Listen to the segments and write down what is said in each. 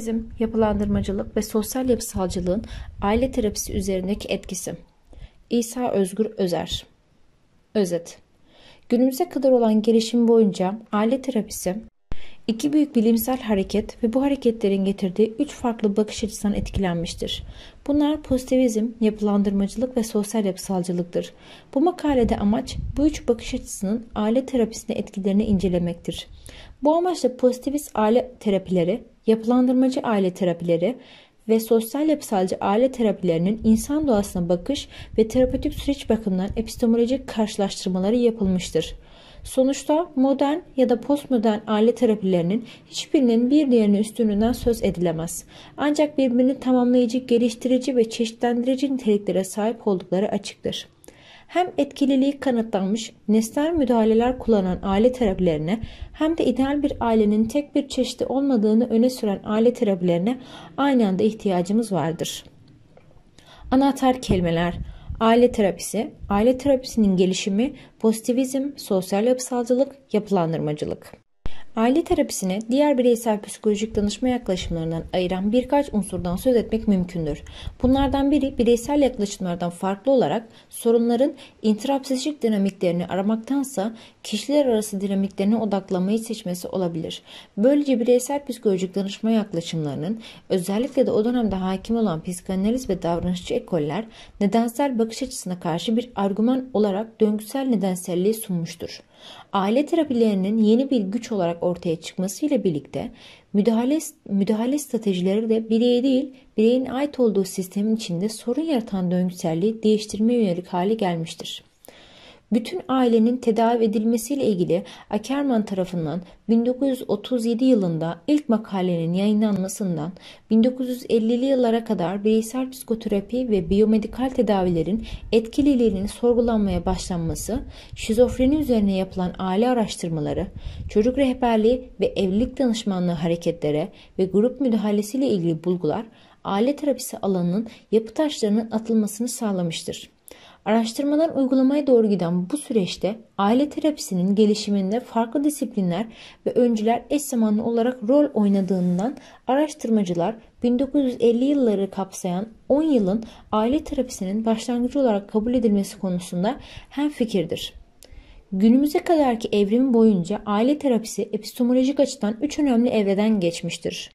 Feminizm, yapılandırmacılık ve sosyal yapısalcılığın aile terapisi üzerindeki etkisi. İsa Özgür Özer Özet Günümüze kadar olan gelişim boyunca aile terapisi, iki büyük bilimsel hareket ve bu hareketlerin getirdiği üç farklı bakış açısından etkilenmiştir. Bunlar pozitivizm, yapılandırmacılık ve sosyal yapısalcılıktır. Bu makalede amaç bu üç bakış açısının aile terapisine etkilerini incelemektir. Bu amaçla pozitivist aile terapileri, yapılandırmacı aile terapileri ve sosyal yapısalcı aile terapilerinin insan doğasına bakış ve terapötik süreç bakımından epistemolojik karşılaştırmaları yapılmıştır. Sonuçta modern ya da postmodern aile terapilerinin hiçbirinin bir diğerinin üstünlüğünden söz edilemez. Ancak birbirini tamamlayıcı, geliştirici ve çeşitlendirici niteliklere sahip oldukları açıktır hem etkililiği kanıtlanmış nesnel müdahaleler kullanan aile terapilerine hem de ideal bir ailenin tek bir çeşidi olmadığını öne süren aile terapilerine aynı anda ihtiyacımız vardır. Anahtar kelimeler Aile terapisi, aile terapisinin gelişimi, pozitivizm, sosyal yapısalcılık, yapılandırmacılık. Aile terapisini diğer bireysel psikolojik danışma yaklaşımlarından ayıran birkaç unsurdan söz etmek mümkündür. Bunlardan biri bireysel yaklaşımlardan farklı olarak sorunların intrapsişik dinamiklerini aramaktansa kişiler arası dinamiklerine odaklanmayı seçmesi olabilir. Böylece bireysel psikolojik danışma yaklaşımlarının özellikle de o dönemde hakim olan psikanaliz ve davranışçı ekoller nedensel bakış açısına karşı bir argüman olarak döngüsel nedenselliği sunmuştur. Aile terapilerinin yeni bir güç olarak ortaya çıkmasıyla birlikte müdahale, müdahale stratejileri de bireye değil bireyin ait olduğu sistemin içinde sorun yaratan döngüselliği değiştirmeye yönelik hale gelmiştir. Bütün ailenin tedavi edilmesiyle ilgili Ackerman tarafından 1937 yılında ilk makalenin yayınlanmasından 1950'li yıllara kadar bireysel psikoterapi ve biyomedikal tedavilerin etkililiğinin sorgulanmaya başlanması, şizofreni üzerine yapılan aile araştırmaları, çocuk rehberliği ve evlilik danışmanlığı hareketlere ve grup müdahalesiyle ilgili bulgular aile terapisi alanının yapı taşlarının atılmasını sağlamıştır. Araştırmadan uygulamaya doğru giden bu süreçte aile terapisinin gelişiminde farklı disiplinler ve öncüler eş zamanlı olarak rol oynadığından araştırmacılar 1950 yılları kapsayan 10 yılın aile terapisinin başlangıcı olarak kabul edilmesi konusunda hem fikirdir. Günümüze kadarki evrim boyunca aile terapisi epistemolojik açıdan üç önemli evreden geçmiştir.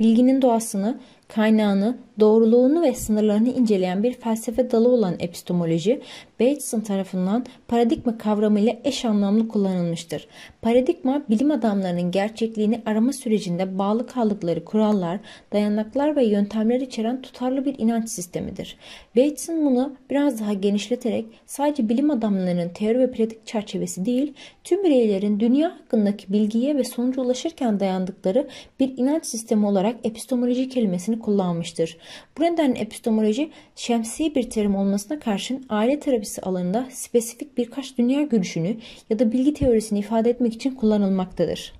Bilginin doğasını, Kaynağını, doğruluğunu ve sınırlarını inceleyen bir felsefe dalı olan epistemoloji, Bateson tarafından paradigma kavramıyla eş anlamlı kullanılmıştır. Paradigma, bilim adamlarının gerçekliğini arama sürecinde bağlı kaldıkları kurallar, dayanaklar ve yöntemler içeren tutarlı bir inanç sistemidir. Bateson bunu biraz daha genişleterek sadece bilim adamlarının teori ve pratik çerçevesi değil, tüm bireylerin dünya hakkındaki bilgiye ve sonuca ulaşırken dayandıkları bir inanç sistemi olarak epistemoloji kelimesini tanımını kullanmıştır. Bu nedenle epistemoloji şemsi bir terim olmasına karşın aile terapisi alanında spesifik birkaç dünya görüşünü ya da bilgi teorisini ifade etmek için kullanılmaktadır.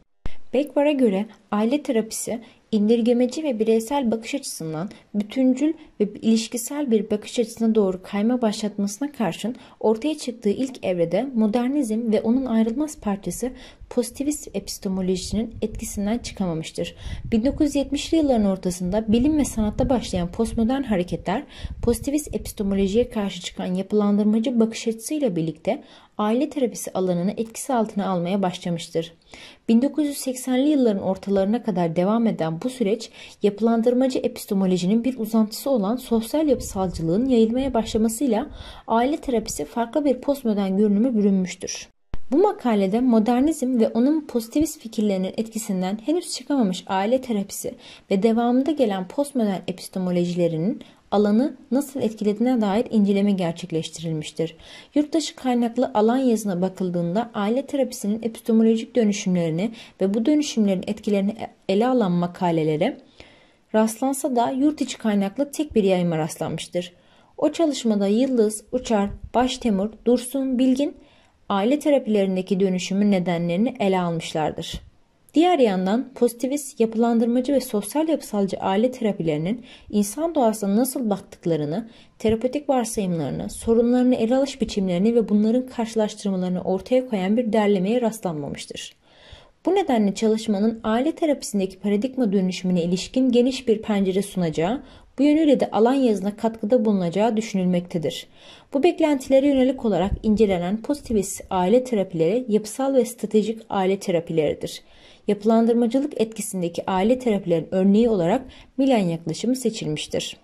Beckwar'a göre aile terapisi indirgemeci ve bireysel bakış açısından bütüncül ve ilişkisel bir bakış açısına doğru kayma başlatmasına karşın ortaya çıktığı ilk evrede modernizm ve onun ayrılmaz parçası pozitivist epistemolojinin etkisinden çıkamamıştır. 1970'li yılların ortasında bilim ve sanatta başlayan postmodern hareketler pozitivist epistemolojiye karşı çıkan yapılandırmacı bakış açısıyla birlikte aile terapisi alanını etkisi altına almaya başlamıştır. 1980'li yılların ortalarına kadar devam eden bu süreç yapılandırmacı epistemolojinin bir uzantısı olan sosyal yapısalcılığın yayılmaya başlamasıyla aile terapisi farklı bir postmodern görünümü bürünmüştür. Bu makalede modernizm ve onun pozitivist fikirlerinin etkisinden henüz çıkamamış aile terapisi ve devamında gelen postmodern epistemolojilerinin alanı nasıl etkilediğine dair inceleme gerçekleştirilmiştir. Yurttaşı kaynaklı alan yazına bakıldığında aile terapisinin epistemolojik dönüşümlerini ve bu dönüşümlerin etkilerini ele alan makalelere rastlansa da yurt içi kaynaklı tek bir yayıma rastlanmıştır. O çalışmada Yıldız, Uçar, Baştemur, Dursun, Bilgin aile terapilerindeki dönüşümün nedenlerini ele almışlardır. Diğer yandan pozitivist, yapılandırmacı ve sosyal yapısalcı aile terapilerinin insan doğasına nasıl baktıklarını, terapötik varsayımlarını, sorunlarını ele alış biçimlerini ve bunların karşılaştırmalarını ortaya koyan bir derlemeye rastlanmamıştır. Bu nedenle çalışmanın aile terapisindeki paradigma dönüşümüne ilişkin geniş bir pencere sunacağı, bu yönüyle de alan yazına katkıda bulunacağı düşünülmektedir. Bu beklentilere yönelik olarak incelenen pozitivist aile terapileri yapısal ve stratejik aile terapileridir. Yapılandırmacılık etkisindeki aile terapilerin örneği olarak Milan yaklaşımı seçilmiştir.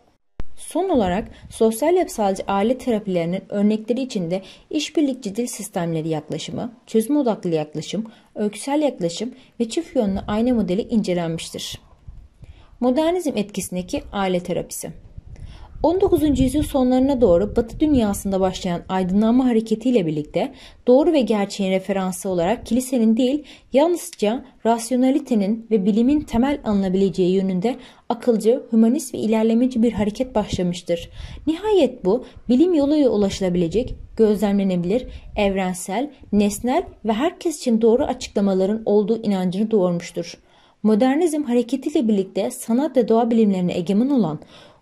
Son olarak sosyal yapısalcı aile terapilerinin örnekleri içinde işbirlikçi dil sistemleri yaklaşımı, çözüm odaklı yaklaşım, öyküsel yaklaşım ve çift yönlü ayna modeli incelenmiştir. Modernizm etkisindeki aile terapisi. 19. yüzyıl sonlarına doğru Batı dünyasında başlayan aydınlanma hareketiyle birlikte doğru ve gerçeğin referansı olarak kilisenin değil yalnızca rasyonalitenin ve bilimin temel alınabileceği yönünde akılcı, hümanist ve ilerlemeci bir hareket başlamıştır. Nihayet bu bilim yoluyla ulaşılabilecek, gözlemlenebilir, evrensel, nesnel ve herkes için doğru açıklamaların olduğu inancını doğurmuştur. Modernizm hareketiyle birlikte sanat ve doğa bilimlerine egemen olan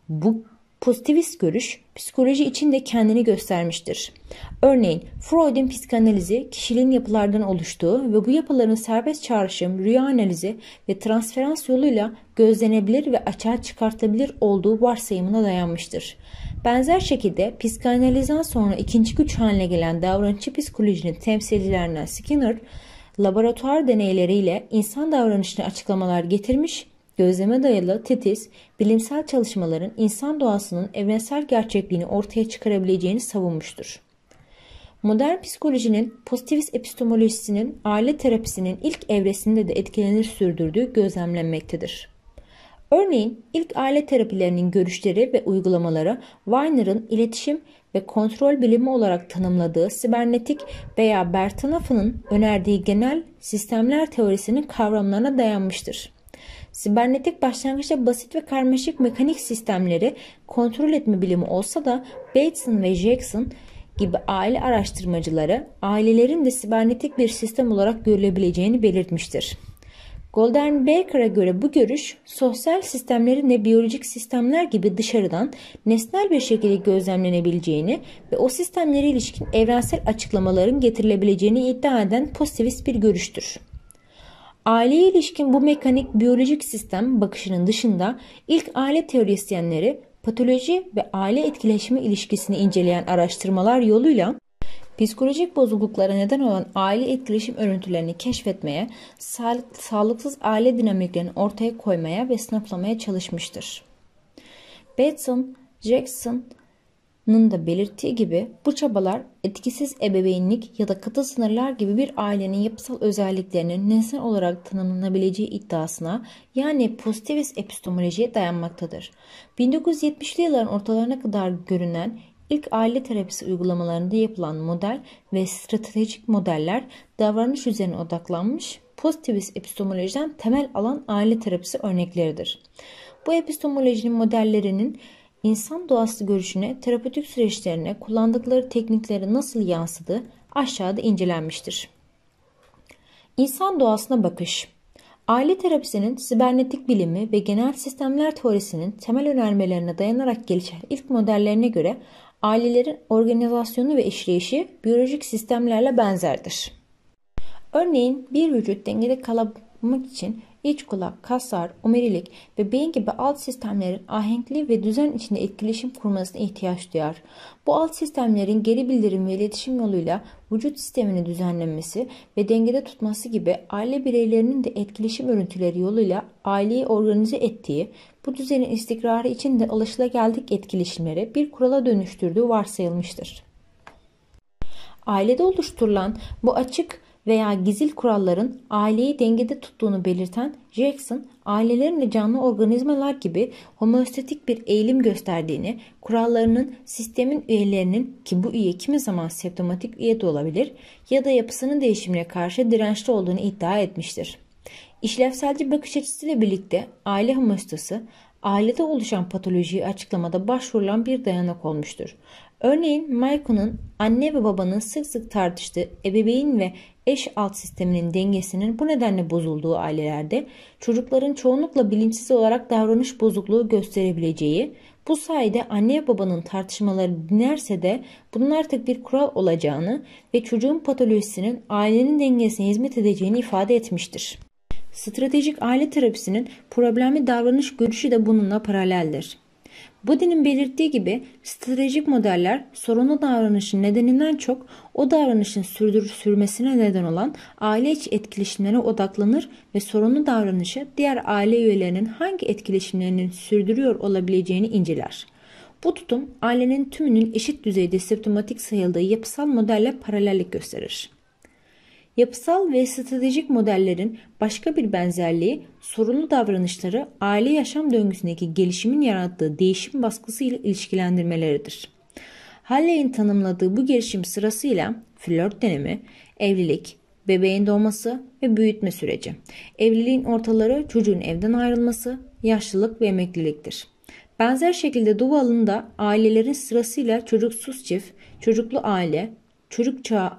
bu pozitivist görüş psikoloji içinde kendini göstermiştir. Örneğin Freud'un psikanalizi kişiliğin yapılardan oluştuğu ve bu yapıların serbest çağrışım, rüya analizi ve transferans yoluyla gözlenebilir ve açığa çıkartılabilir olduğu varsayımına dayanmıştır. Benzer şekilde psikanalizden sonra ikinci güç haline gelen davranışçı psikolojinin temsilcilerinden Skinner, laboratuvar deneyleriyle insan davranışını açıklamalar getirmiş, gözleme dayalı titiz, bilimsel çalışmaların insan doğasının evrensel gerçekliğini ortaya çıkarabileceğini savunmuştur. Modern psikolojinin pozitivist epistemolojisinin aile terapisinin ilk evresinde de etkilenir sürdürdüğü gözlemlenmektedir. Örneğin ilk aile terapilerinin görüşleri ve uygulamaları Weiner'ın iletişim ve kontrol bilimi olarak tanımladığı sibernetik veya Bertanoff'ın önerdiği genel sistemler teorisinin kavramlarına dayanmıştır. Sibernetik başlangıçta basit ve karmaşık mekanik sistemleri kontrol etme bilimi olsa da Bateson ve Jackson gibi aile araştırmacıları ailelerin de sibernetik bir sistem olarak görülebileceğini belirtmiştir. Golden Baker'a göre bu görüş sosyal sistemlerin de biyolojik sistemler gibi dışarıdan nesnel bir şekilde gözlemlenebileceğini ve o sistemlere ilişkin evrensel açıklamaların getirilebileceğini iddia eden pozitivist bir görüştür. Aileye ilişkin bu mekanik biyolojik sistem bakışının dışında ilk aile teorisyenleri patoloji ve aile etkileşimi ilişkisini inceleyen araştırmalar yoluyla Psikolojik bozukluklara neden olan aile etkileşim örüntülerini keşfetmeye, sağlıksız aile dinamiklerini ortaya koymaya ve sınıflamaya çalışmıştır. Batson, Jackson, da belirttiği gibi bu çabalar etkisiz ebeveynlik ya da katı sınırlar gibi bir ailenin yapısal özelliklerinin nesnel olarak tanımlanabileceği iddiasına yani pozitivist epistemolojiye dayanmaktadır. 1970'li yılların ortalarına kadar görünen İlk aile terapisi uygulamalarında yapılan model ve stratejik modeller davranış üzerine odaklanmış pozitivist epistemolojiden temel alan aile terapisi örnekleridir. Bu epistemolojinin modellerinin insan doğası görüşüne, terapötik süreçlerine kullandıkları tekniklere nasıl yansıdığı aşağıda incelenmiştir. İnsan doğasına bakış Aile terapisinin sibernetik bilimi ve genel sistemler teorisinin temel önermelerine dayanarak gelişen ilk modellerine göre ailelerin organizasyonu ve işleyişi biyolojik sistemlerle benzerdir. Örneğin bir vücut dengede kalabilmek için iç kulak, kaslar, omurilik ve beyin gibi alt sistemlerin ahenkli ve düzen içinde etkileşim kurmasına ihtiyaç duyar. Bu alt sistemlerin geri bildirim ve iletişim yoluyla vücut sistemini düzenlemesi ve dengede tutması gibi aile bireylerinin de etkileşim örüntüleri yoluyla aileyi organize ettiği, bu düzenin istikrarı için de alışılageldik etkileşimleri bir kurala dönüştürdüğü varsayılmıştır. Ailede oluşturulan bu açık veya gizil kuralların aileyi dengede tuttuğunu belirten Jackson, ailelerin ve canlı organizmalar gibi homostatik bir eğilim gösterdiğini, kurallarının sistemin üyelerinin ki bu üye kimi zaman septomatik üye de olabilir ya da yapısının değişimine karşı dirençli olduğunu iddia etmiştir. İşlevselci bakış açısıyla birlikte aile homostası, ailede oluşan patolojiyi açıklamada başvurulan bir dayanak olmuştur. Örneğin Michael'ın anne ve babanın sık sık tartıştığı ebeveyn ve eş alt sisteminin dengesinin bu nedenle bozulduğu ailelerde çocukların çoğunlukla bilinçsiz olarak davranış bozukluğu gösterebileceği, bu sayede anne babanın tartışmaları dinlerse de bunun artık bir kural olacağını ve çocuğun patolojisinin ailenin dengesine hizmet edeceğini ifade etmiştir. Stratejik aile terapisinin problemli davranış görüşü de bununla paraleldir. Budin'in belirttiği gibi stratejik modeller sorunlu davranışın nedeninden çok o davranışın sürdür sürmesine neden olan aile içi etkileşimlere odaklanır ve sorunlu davranışı diğer aile üyelerinin hangi etkileşimlerinin sürdürüyor olabileceğini inceler. Bu tutum ailenin tümünün eşit düzeyde semptomatik sayıldığı yapısal modelle paralellik gösterir. Yapısal ve stratejik modellerin başka bir benzerliği sorunlu davranışları aile yaşam döngüsündeki gelişimin yarattığı değişim baskısı ile ilişkilendirmeleridir. Halley'in tanımladığı bu gelişim sırasıyla flört dönemi, evlilik, bebeğin doğması ve büyütme süreci. Evliliğin ortaları çocuğun evden ayrılması, yaşlılık ve emekliliktir. Benzer şekilde Duval'ın da ailelerin sırasıyla çocuksuz çift, çocuklu aile, çocuk çağı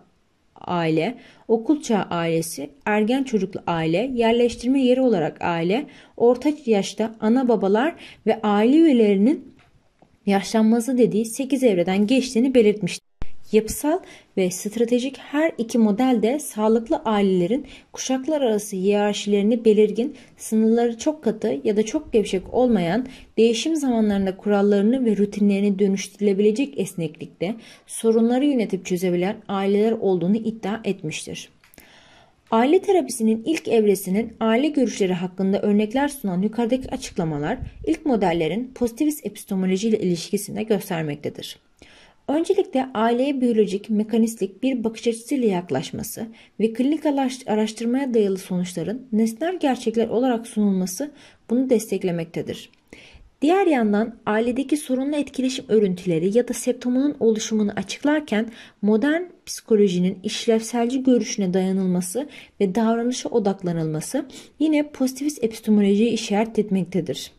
aile, okul çağı ailesi, ergen çocuklu aile, yerleştirme yeri olarak aile, orta yaşta ana babalar ve aile üyelerinin yaşlanması dediği 8 evreden geçtiğini belirtmiştir. Yapısal ve stratejik her iki model de sağlıklı ailelerin kuşaklar arası hiyerarşilerini belirgin, sınırları çok katı ya da çok gevşek olmayan, değişim zamanlarında kurallarını ve rutinlerini dönüştürülebilecek esneklikte sorunları yönetip çözebilen aileler olduğunu iddia etmiştir. Aile terapisinin ilk evresinin aile görüşleri hakkında örnekler sunan yukarıdaki açıklamalar ilk modellerin pozitivist epistemoloji ile ilişkisini göstermektedir. Öncelikle aileye biyolojik, mekanistik bir bakış açısıyla yaklaşması ve klinik araştırmaya dayalı sonuçların nesnel gerçekler olarak sunulması bunu desteklemektedir. Diğer yandan ailedeki sorunlu etkileşim örüntüleri ya da septomunun oluşumunu açıklarken modern psikolojinin işlevselci görüşüne dayanılması ve davranışa odaklanılması yine pozitivist epistemolojiyi işaret etmektedir.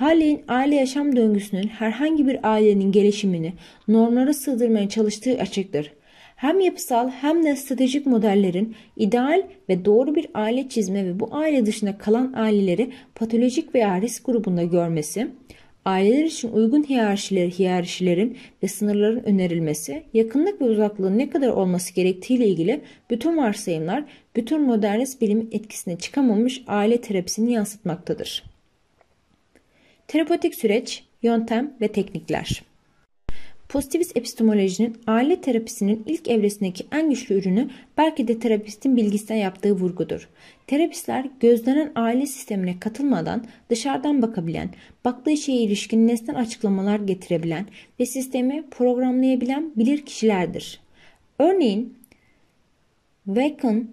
Halley'in aile yaşam döngüsünün herhangi bir ailenin gelişimini normlara sığdırmaya çalıştığı açıktır. Hem yapısal hem de stratejik modellerin ideal ve doğru bir aile çizme ve bu aile dışında kalan aileleri patolojik veya risk grubunda görmesi, aileler için uygun hiyerarşiler, hiyerarşilerin ve sınırların önerilmesi, yakınlık ve uzaklığın ne kadar olması gerektiğiyle ilgili bütün varsayımlar bütün modernist bilimin etkisine çıkamamış aile terapisini yansıtmaktadır. Terapotik süreç, yöntem ve teknikler. Pozitivist epistemolojinin aile terapisinin ilk evresindeki en güçlü ürünü belki de terapistin bilgisine yaptığı vurgudur. Terapistler gözlenen aile sistemine katılmadan dışarıdan bakabilen, baktığı şeye ilişkin nesnel açıklamalar getirebilen ve sistemi programlayabilen bilir kişilerdir. Örneğin Waken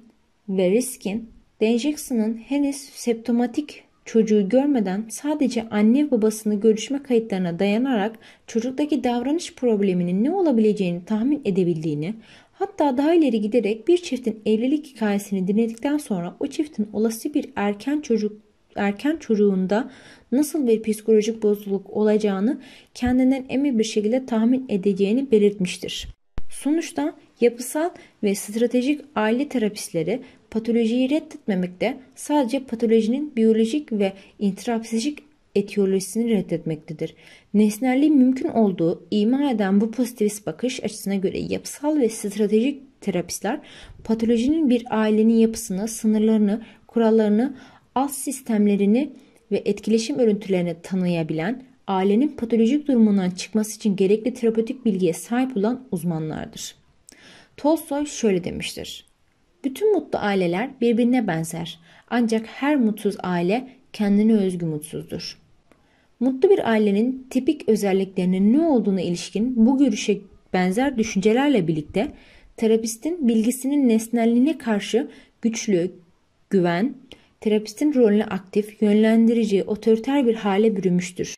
ve Riskin, Denjackson'ın henüz septomatik çocuğu görmeden sadece anne babasını görüşme kayıtlarına dayanarak çocuktaki davranış probleminin ne olabileceğini tahmin edebildiğini, hatta daha ileri giderek bir çiftin evlilik hikayesini dinledikten sonra o çiftin olası bir erken çocuk erken çocuğunda nasıl bir psikolojik bozukluk olacağını kendinden emin bir şekilde tahmin edeceğini belirtmiştir. Sonuçta yapısal ve stratejik aile terapistleri patolojiyi reddetmemekte sadece patolojinin biyolojik ve intrapsijik etiyolojisini reddetmektedir. Nesnelliği mümkün olduğu ima eden bu pozitivist bakış açısına göre yapısal ve stratejik terapistler patolojinin bir ailenin yapısını, sınırlarını, kurallarını, alt sistemlerini ve etkileşim örüntülerini tanıyabilen, ailenin patolojik durumundan çıkması için gerekli terapötik bilgiye sahip olan uzmanlardır. Tolstoy şöyle demiştir. Bütün mutlu aileler birbirine benzer. Ancak her mutsuz aile kendine özgü mutsuzdur. Mutlu bir ailenin tipik özelliklerinin ne olduğuna ilişkin bu görüşe benzer düşüncelerle birlikte terapistin bilgisinin nesnelliğine karşı güçlü, güven, terapistin rolüne aktif, yönlendirici, otoriter bir hale bürümüştür.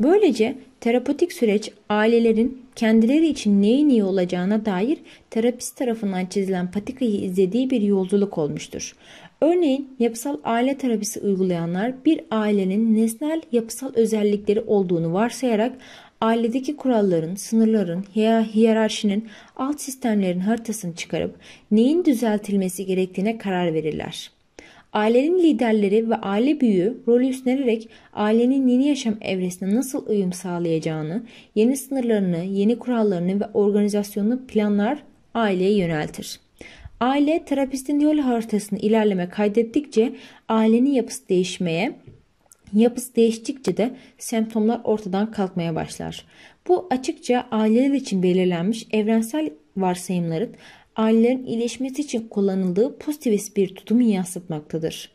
Böylece Terapotik süreç ailelerin kendileri için neyin iyi olacağına dair terapist tarafından çizilen patikayı izlediği bir yolculuk olmuştur. Örneğin yapısal aile terapisi uygulayanlar bir ailenin nesnel yapısal özellikleri olduğunu varsayarak ailedeki kuralların, sınırların veya hiyerarşinin alt sistemlerin haritasını çıkarıp neyin düzeltilmesi gerektiğine karar verirler. Ailenin liderleri ve aile büyüğü rolü üstlenerek ailenin yeni yaşam evresine nasıl uyum sağlayacağını, yeni sınırlarını, yeni kurallarını ve organizasyonunu planlar aileye yöneltir. Aile terapistin yol haritasını ilerleme kaydettikçe ailenin yapısı değişmeye, yapısı değiştikçe de semptomlar ortadan kalkmaya başlar. Bu açıkça aileler için belirlenmiş evrensel varsayımların ailelerin iyileşmesi için kullanıldığı pozitivist bir tutumu yansıtmaktadır.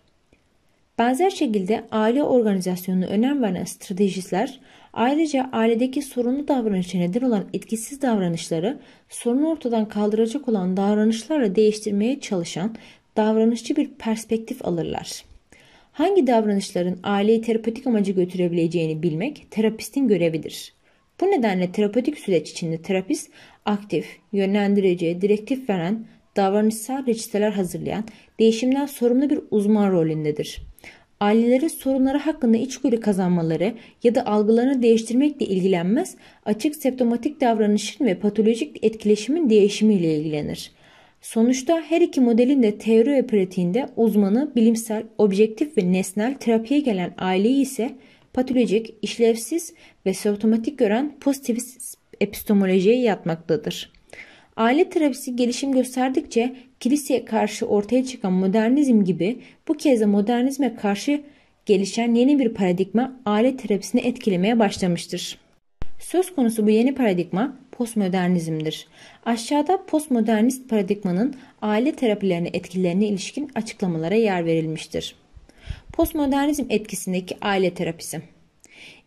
Benzer şekilde aile organizasyonuna önem veren stratejistler ayrıca ailedeki sorunlu davranışa neden olan etkisiz davranışları sorunu ortadan kaldıracak olan davranışlarla değiştirmeye çalışan davranışçı bir perspektif alırlar. Hangi davranışların aileyi terapetik amacı götürebileceğini bilmek terapistin görevidir. Bu nedenle terapetik süreç içinde terapist aktif, yönlendirici, direktif veren, davranışsal reçeteler hazırlayan, değişimden sorumlu bir uzman rolündedir. Ailelere sorunları hakkında içgörü kazanmaları ya da algılarını değiştirmekle ilgilenmez, açık septomatik davranışın ve patolojik etkileşimin değişimiyle ilgilenir. Sonuçta her iki modelin de teori ve pratiğinde uzmanı bilimsel, objektif ve nesnel terapiye gelen aileyi ise patolojik, işlevsiz ve semptomatik gören pozitivist epistemolojiye yatmaktadır. Aile terapisi gelişim gösterdikçe kiliseye karşı ortaya çıkan modernizm gibi bu kez de modernizme karşı gelişen yeni bir paradigma aile terapisini etkilemeye başlamıştır. Söz konusu bu yeni paradigma postmodernizmdir. Aşağıda postmodernist paradigmanın aile terapilerine etkilerine ilişkin açıklamalara yer verilmiştir. Postmodernizm etkisindeki aile terapisi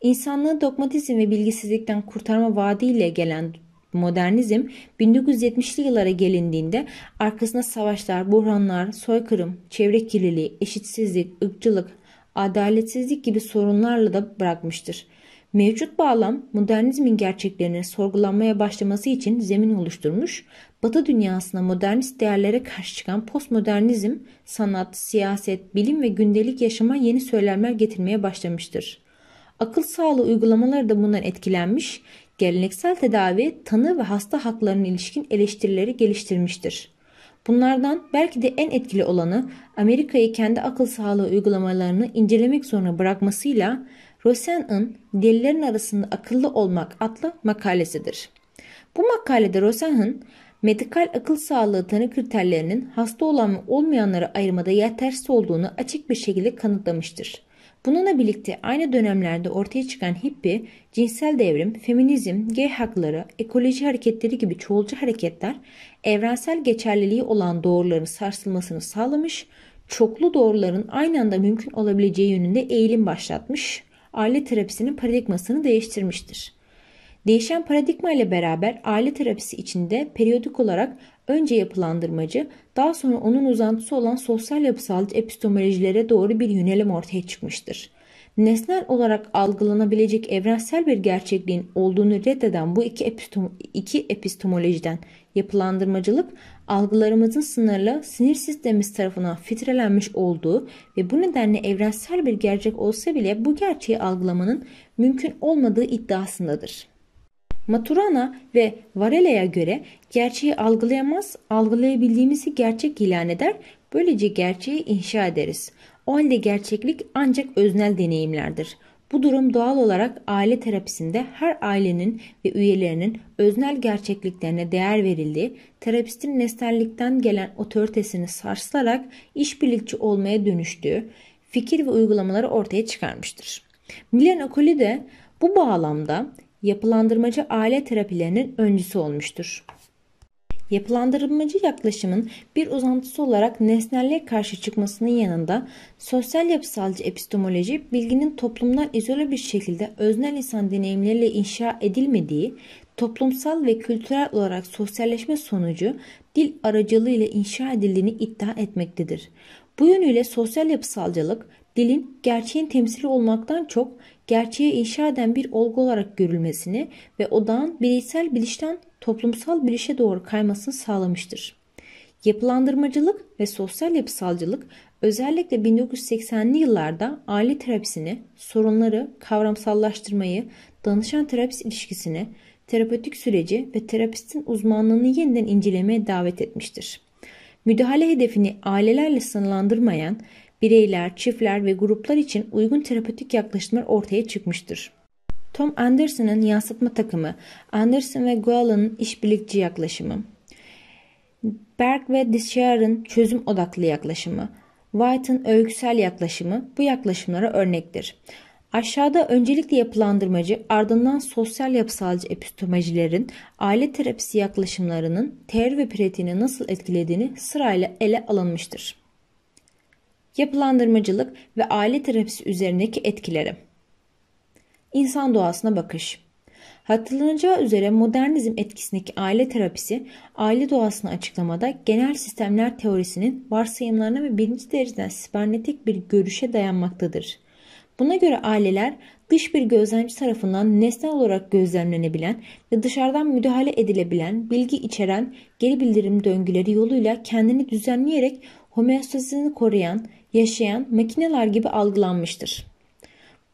İnsanlığı dogmatizm ve bilgisizlikten kurtarma vaadiyle gelen modernizm 1970'li yıllara gelindiğinde arkasına savaşlar, buhranlar, soykırım, çevre kirliliği, eşitsizlik, ırkçılık, adaletsizlik gibi sorunlarla da bırakmıştır. Mevcut bağlam modernizmin gerçeklerini sorgulanmaya başlaması için zemin oluşturmuş, Batı dünyasına modernist değerlere karşı çıkan postmodernizm, sanat, siyaset, bilim ve gündelik yaşama yeni söylemler getirmeye başlamıştır. Akıl sağlığı uygulamaları da bundan etkilenmiş, geleneksel tedavi tanı ve hasta haklarına ilişkin eleştirileri geliştirmiştir. Bunlardan belki de en etkili olanı Amerika'yı kendi akıl sağlığı uygulamalarını incelemek zorunda bırakmasıyla Rosen'ın Delilerin Arasında Akıllı Olmak adlı makalesidir. Bu makalede Rosen'ın medikal akıl sağlığı tanı kriterlerinin hasta olan ve olmayanları ayırmada yetersiz olduğunu açık bir şekilde kanıtlamıştır. Bununla birlikte aynı dönemlerde ortaya çıkan hippi, cinsel devrim, feminizm, gay hakları, ekoloji hareketleri gibi çoğulcu hareketler evrensel geçerliliği olan doğruların sarsılmasını sağlamış, çoklu doğruların aynı anda mümkün olabileceği yönünde eğilim başlatmış, aile terapisinin paradigmasını değiştirmiştir. Değişen paradigma ile beraber aile terapisi içinde periyodik olarak önce yapılandırmacı, daha sonra onun uzantısı olan sosyal yapısal epistemolojilere doğru bir yönelim ortaya çıkmıştır. Nesnel olarak algılanabilecek evrensel bir gerçekliğin olduğunu reddeden bu iki, epistom iki epistemolojiden yapılandırmacılık, algılarımızın sınırlı sinir sistemimiz tarafından fitrelenmiş olduğu ve bu nedenle evrensel bir gerçek olsa bile bu gerçeği algılamanın mümkün olmadığı iddiasındadır. Maturana ve Varela'ya göre gerçeği algılayamaz, algılayabildiğimizi gerçek ilan eder, böylece gerçeği inşa ederiz. O halde gerçeklik ancak öznel deneyimlerdir. Bu durum doğal olarak aile terapisinde her ailenin ve üyelerinin öznel gerçekliklerine değer verildiği, terapistin nesnellikten gelen otoritesini sarsılarak işbirlikçi olmaya dönüştüğü fikir ve uygulamaları ortaya çıkarmıştır. Milan Okoli de bu bağlamda yapılandırmacı aile terapilerinin öncüsü olmuştur. Yapılandırmacı yaklaşımın bir uzantısı olarak nesnelliğe karşı çıkmasının yanında sosyal yapısalcı epistemoloji bilginin toplumdan izole bir şekilde öznel insan deneyimleriyle inşa edilmediği, toplumsal ve kültürel olarak sosyalleşme sonucu dil aracılığıyla inşa edildiğini iddia etmektedir. Bu yönüyle sosyal yapısalcılık dilin gerçeğin temsili olmaktan çok gerçeği inşa eden bir olgu olarak görülmesini ve odağın bireysel bilişten toplumsal bilişe doğru kaymasını sağlamıştır. Yapılandırmacılık ve sosyal yapısalcılık özellikle 1980'li yıllarda aile terapisini, sorunları kavramsallaştırmayı, danışan terapist ilişkisini, terapötik süreci ve terapistin uzmanlığını yeniden incelemeye davet etmiştir. Müdahale hedefini ailelerle sınırlandırmayan bireyler, çiftler ve gruplar için uygun terapötik yaklaşımlar ortaya çıkmıştır. Tom Anderson'ın yansıtma takımı, Anderson ve Goalan'ın işbirlikçi yaklaşımı, Berg ve Dishare'ın çözüm odaklı yaklaşımı, White'ın öyküsel yaklaşımı bu yaklaşımlara örnektir. Aşağıda öncelikle yapılandırmacı ardından sosyal yapısalcı epistemolojilerin aile terapisi yaklaşımlarının teori ve pratiğini nasıl etkilediğini sırayla ele alınmıştır yapılandırmacılık ve aile terapisi üzerindeki etkileri. İnsan doğasına bakış. Hatırlanacağı üzere modernizm etkisindeki aile terapisi, aile doğasını açıklamada genel sistemler teorisinin varsayımlarına ve birinci dereceden sibernetik bir görüşe dayanmaktadır. Buna göre aileler dış bir gözlemci tarafından nesnel olarak gözlemlenebilen ve dışarıdan müdahale edilebilen, bilgi içeren geri bildirim döngüleri yoluyla kendini düzenleyerek homeostazisini koruyan, yaşayan makineler gibi algılanmıştır.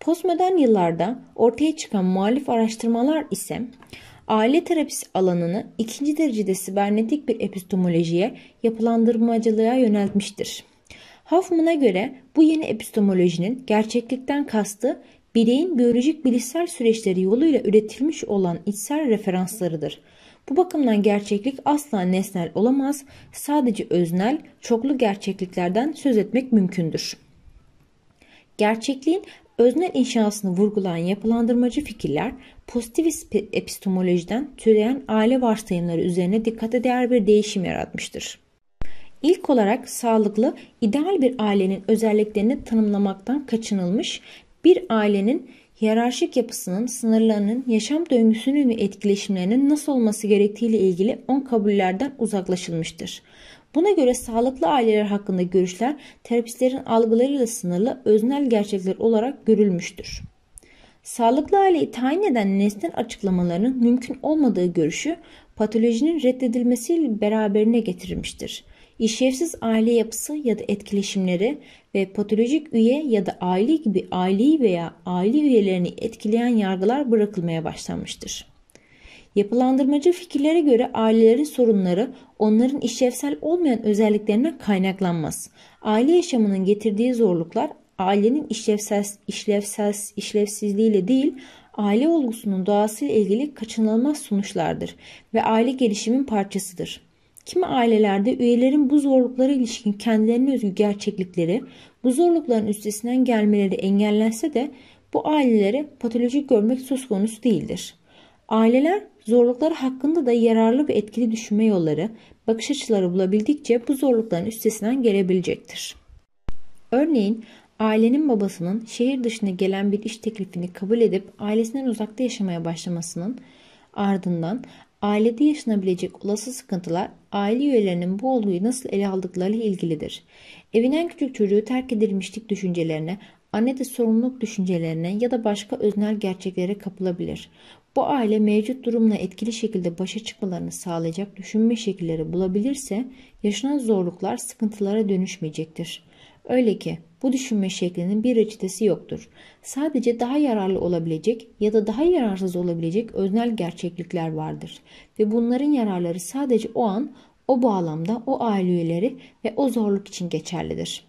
Postmodern yıllarda ortaya çıkan muhalif araştırmalar ise aile terapisi alanını ikinci derecede sibernetik bir epistemolojiye yapılandırmacılığa yöneltmiştir. Hoffman'a göre bu yeni epistemolojinin gerçeklikten kastı bireyin biyolojik bilişsel süreçleri yoluyla üretilmiş olan içsel referanslarıdır. Bu bakımdan gerçeklik asla nesnel olamaz, sadece öznel, çoklu gerçekliklerden söz etmek mümkündür. Gerçekliğin öznel inşasını vurgulayan yapılandırmacı fikirler, pozitivist epistemolojiden türeyen aile varsayımları üzerine dikkate değer bir değişim yaratmıştır. İlk olarak sağlıklı, ideal bir ailenin özelliklerini tanımlamaktan kaçınılmış, bir ailenin hiyerarşik yapısının, sınırlarının, yaşam döngüsünün ve etkileşimlerinin nasıl olması gerektiğiyle ilgili 10 kabullerden uzaklaşılmıştır. Buna göre sağlıklı aileler hakkında görüşler terapistlerin algılarıyla sınırlı öznel gerçekler olarak görülmüştür. Sağlıklı aileyi tayin eden nesnel açıklamalarının mümkün olmadığı görüşü patolojinin reddedilmesiyle beraberine getirilmiştir. İşlevsiz aile yapısı ya da etkileşimleri ve patolojik üye ya da aile gibi aileyi veya aile üyelerini etkileyen yargılar bırakılmaya başlanmıştır. Yapılandırmacı fikirlere göre ailelerin sorunları onların işlevsel olmayan özelliklerine kaynaklanmaz. Aile yaşamının getirdiği zorluklar ailenin işlevsel, işlevsel, işlevsizliğiyle değil, aile olgusunun doğasıyla ilgili kaçınılmaz sonuçlardır ve aile gelişimin parçasıdır. Kimi ailelerde üyelerin bu zorluklara ilişkin kendilerine özgü gerçeklikleri bu zorlukların üstesinden gelmeleri engellense de bu aileleri patolojik görmek söz konusu değildir. Aileler zorluklar hakkında da yararlı ve etkili düşünme yolları, bakış açıları bulabildikçe bu zorlukların üstesinden gelebilecektir. Örneğin ailenin babasının şehir dışına gelen bir iş teklifini kabul edip ailesinden uzakta yaşamaya başlamasının ardından ailede yaşanabilecek olası sıkıntılar aile üyelerinin bu olguyu nasıl ele aldıklarıyla ilgilidir. Evinden küçük çocuğu terk edilmişlik düşüncelerine, anne de sorumluluk düşüncelerine ya da başka öznel gerçeklere kapılabilir. Bu aile mevcut durumla etkili şekilde başa çıkmalarını sağlayacak düşünme şekilleri bulabilirse yaşanan zorluklar sıkıntılara dönüşmeyecektir. Öyle ki bu düşünme şeklinin bir reçetesi yoktur. Sadece daha yararlı olabilecek ya da daha yararsız olabilecek öznel gerçeklikler vardır. Ve bunların yararları sadece o an, o bağlamda, o aile üyeleri ve o zorluk için geçerlidir.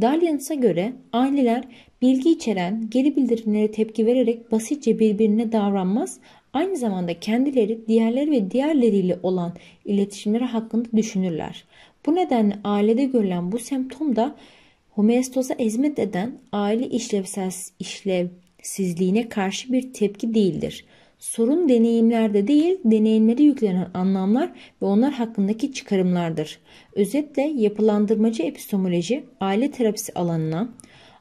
Dalyansa göre aileler bilgi içeren geri bildirimlere tepki vererek basitçe birbirine davranmaz, aynı zamanda kendileri diğerleri ve diğerleriyle olan iletişimleri hakkında düşünürler. Bu nedenle ailede görülen bu semptom da homeostaza hizmet eden aile işlevsel işlevsizliğine karşı bir tepki değildir. Sorun deneyimlerde değil, deneyimlere yüklenen anlamlar ve onlar hakkındaki çıkarımlardır. Özetle yapılandırmacı epistemoloji aile terapisi alanına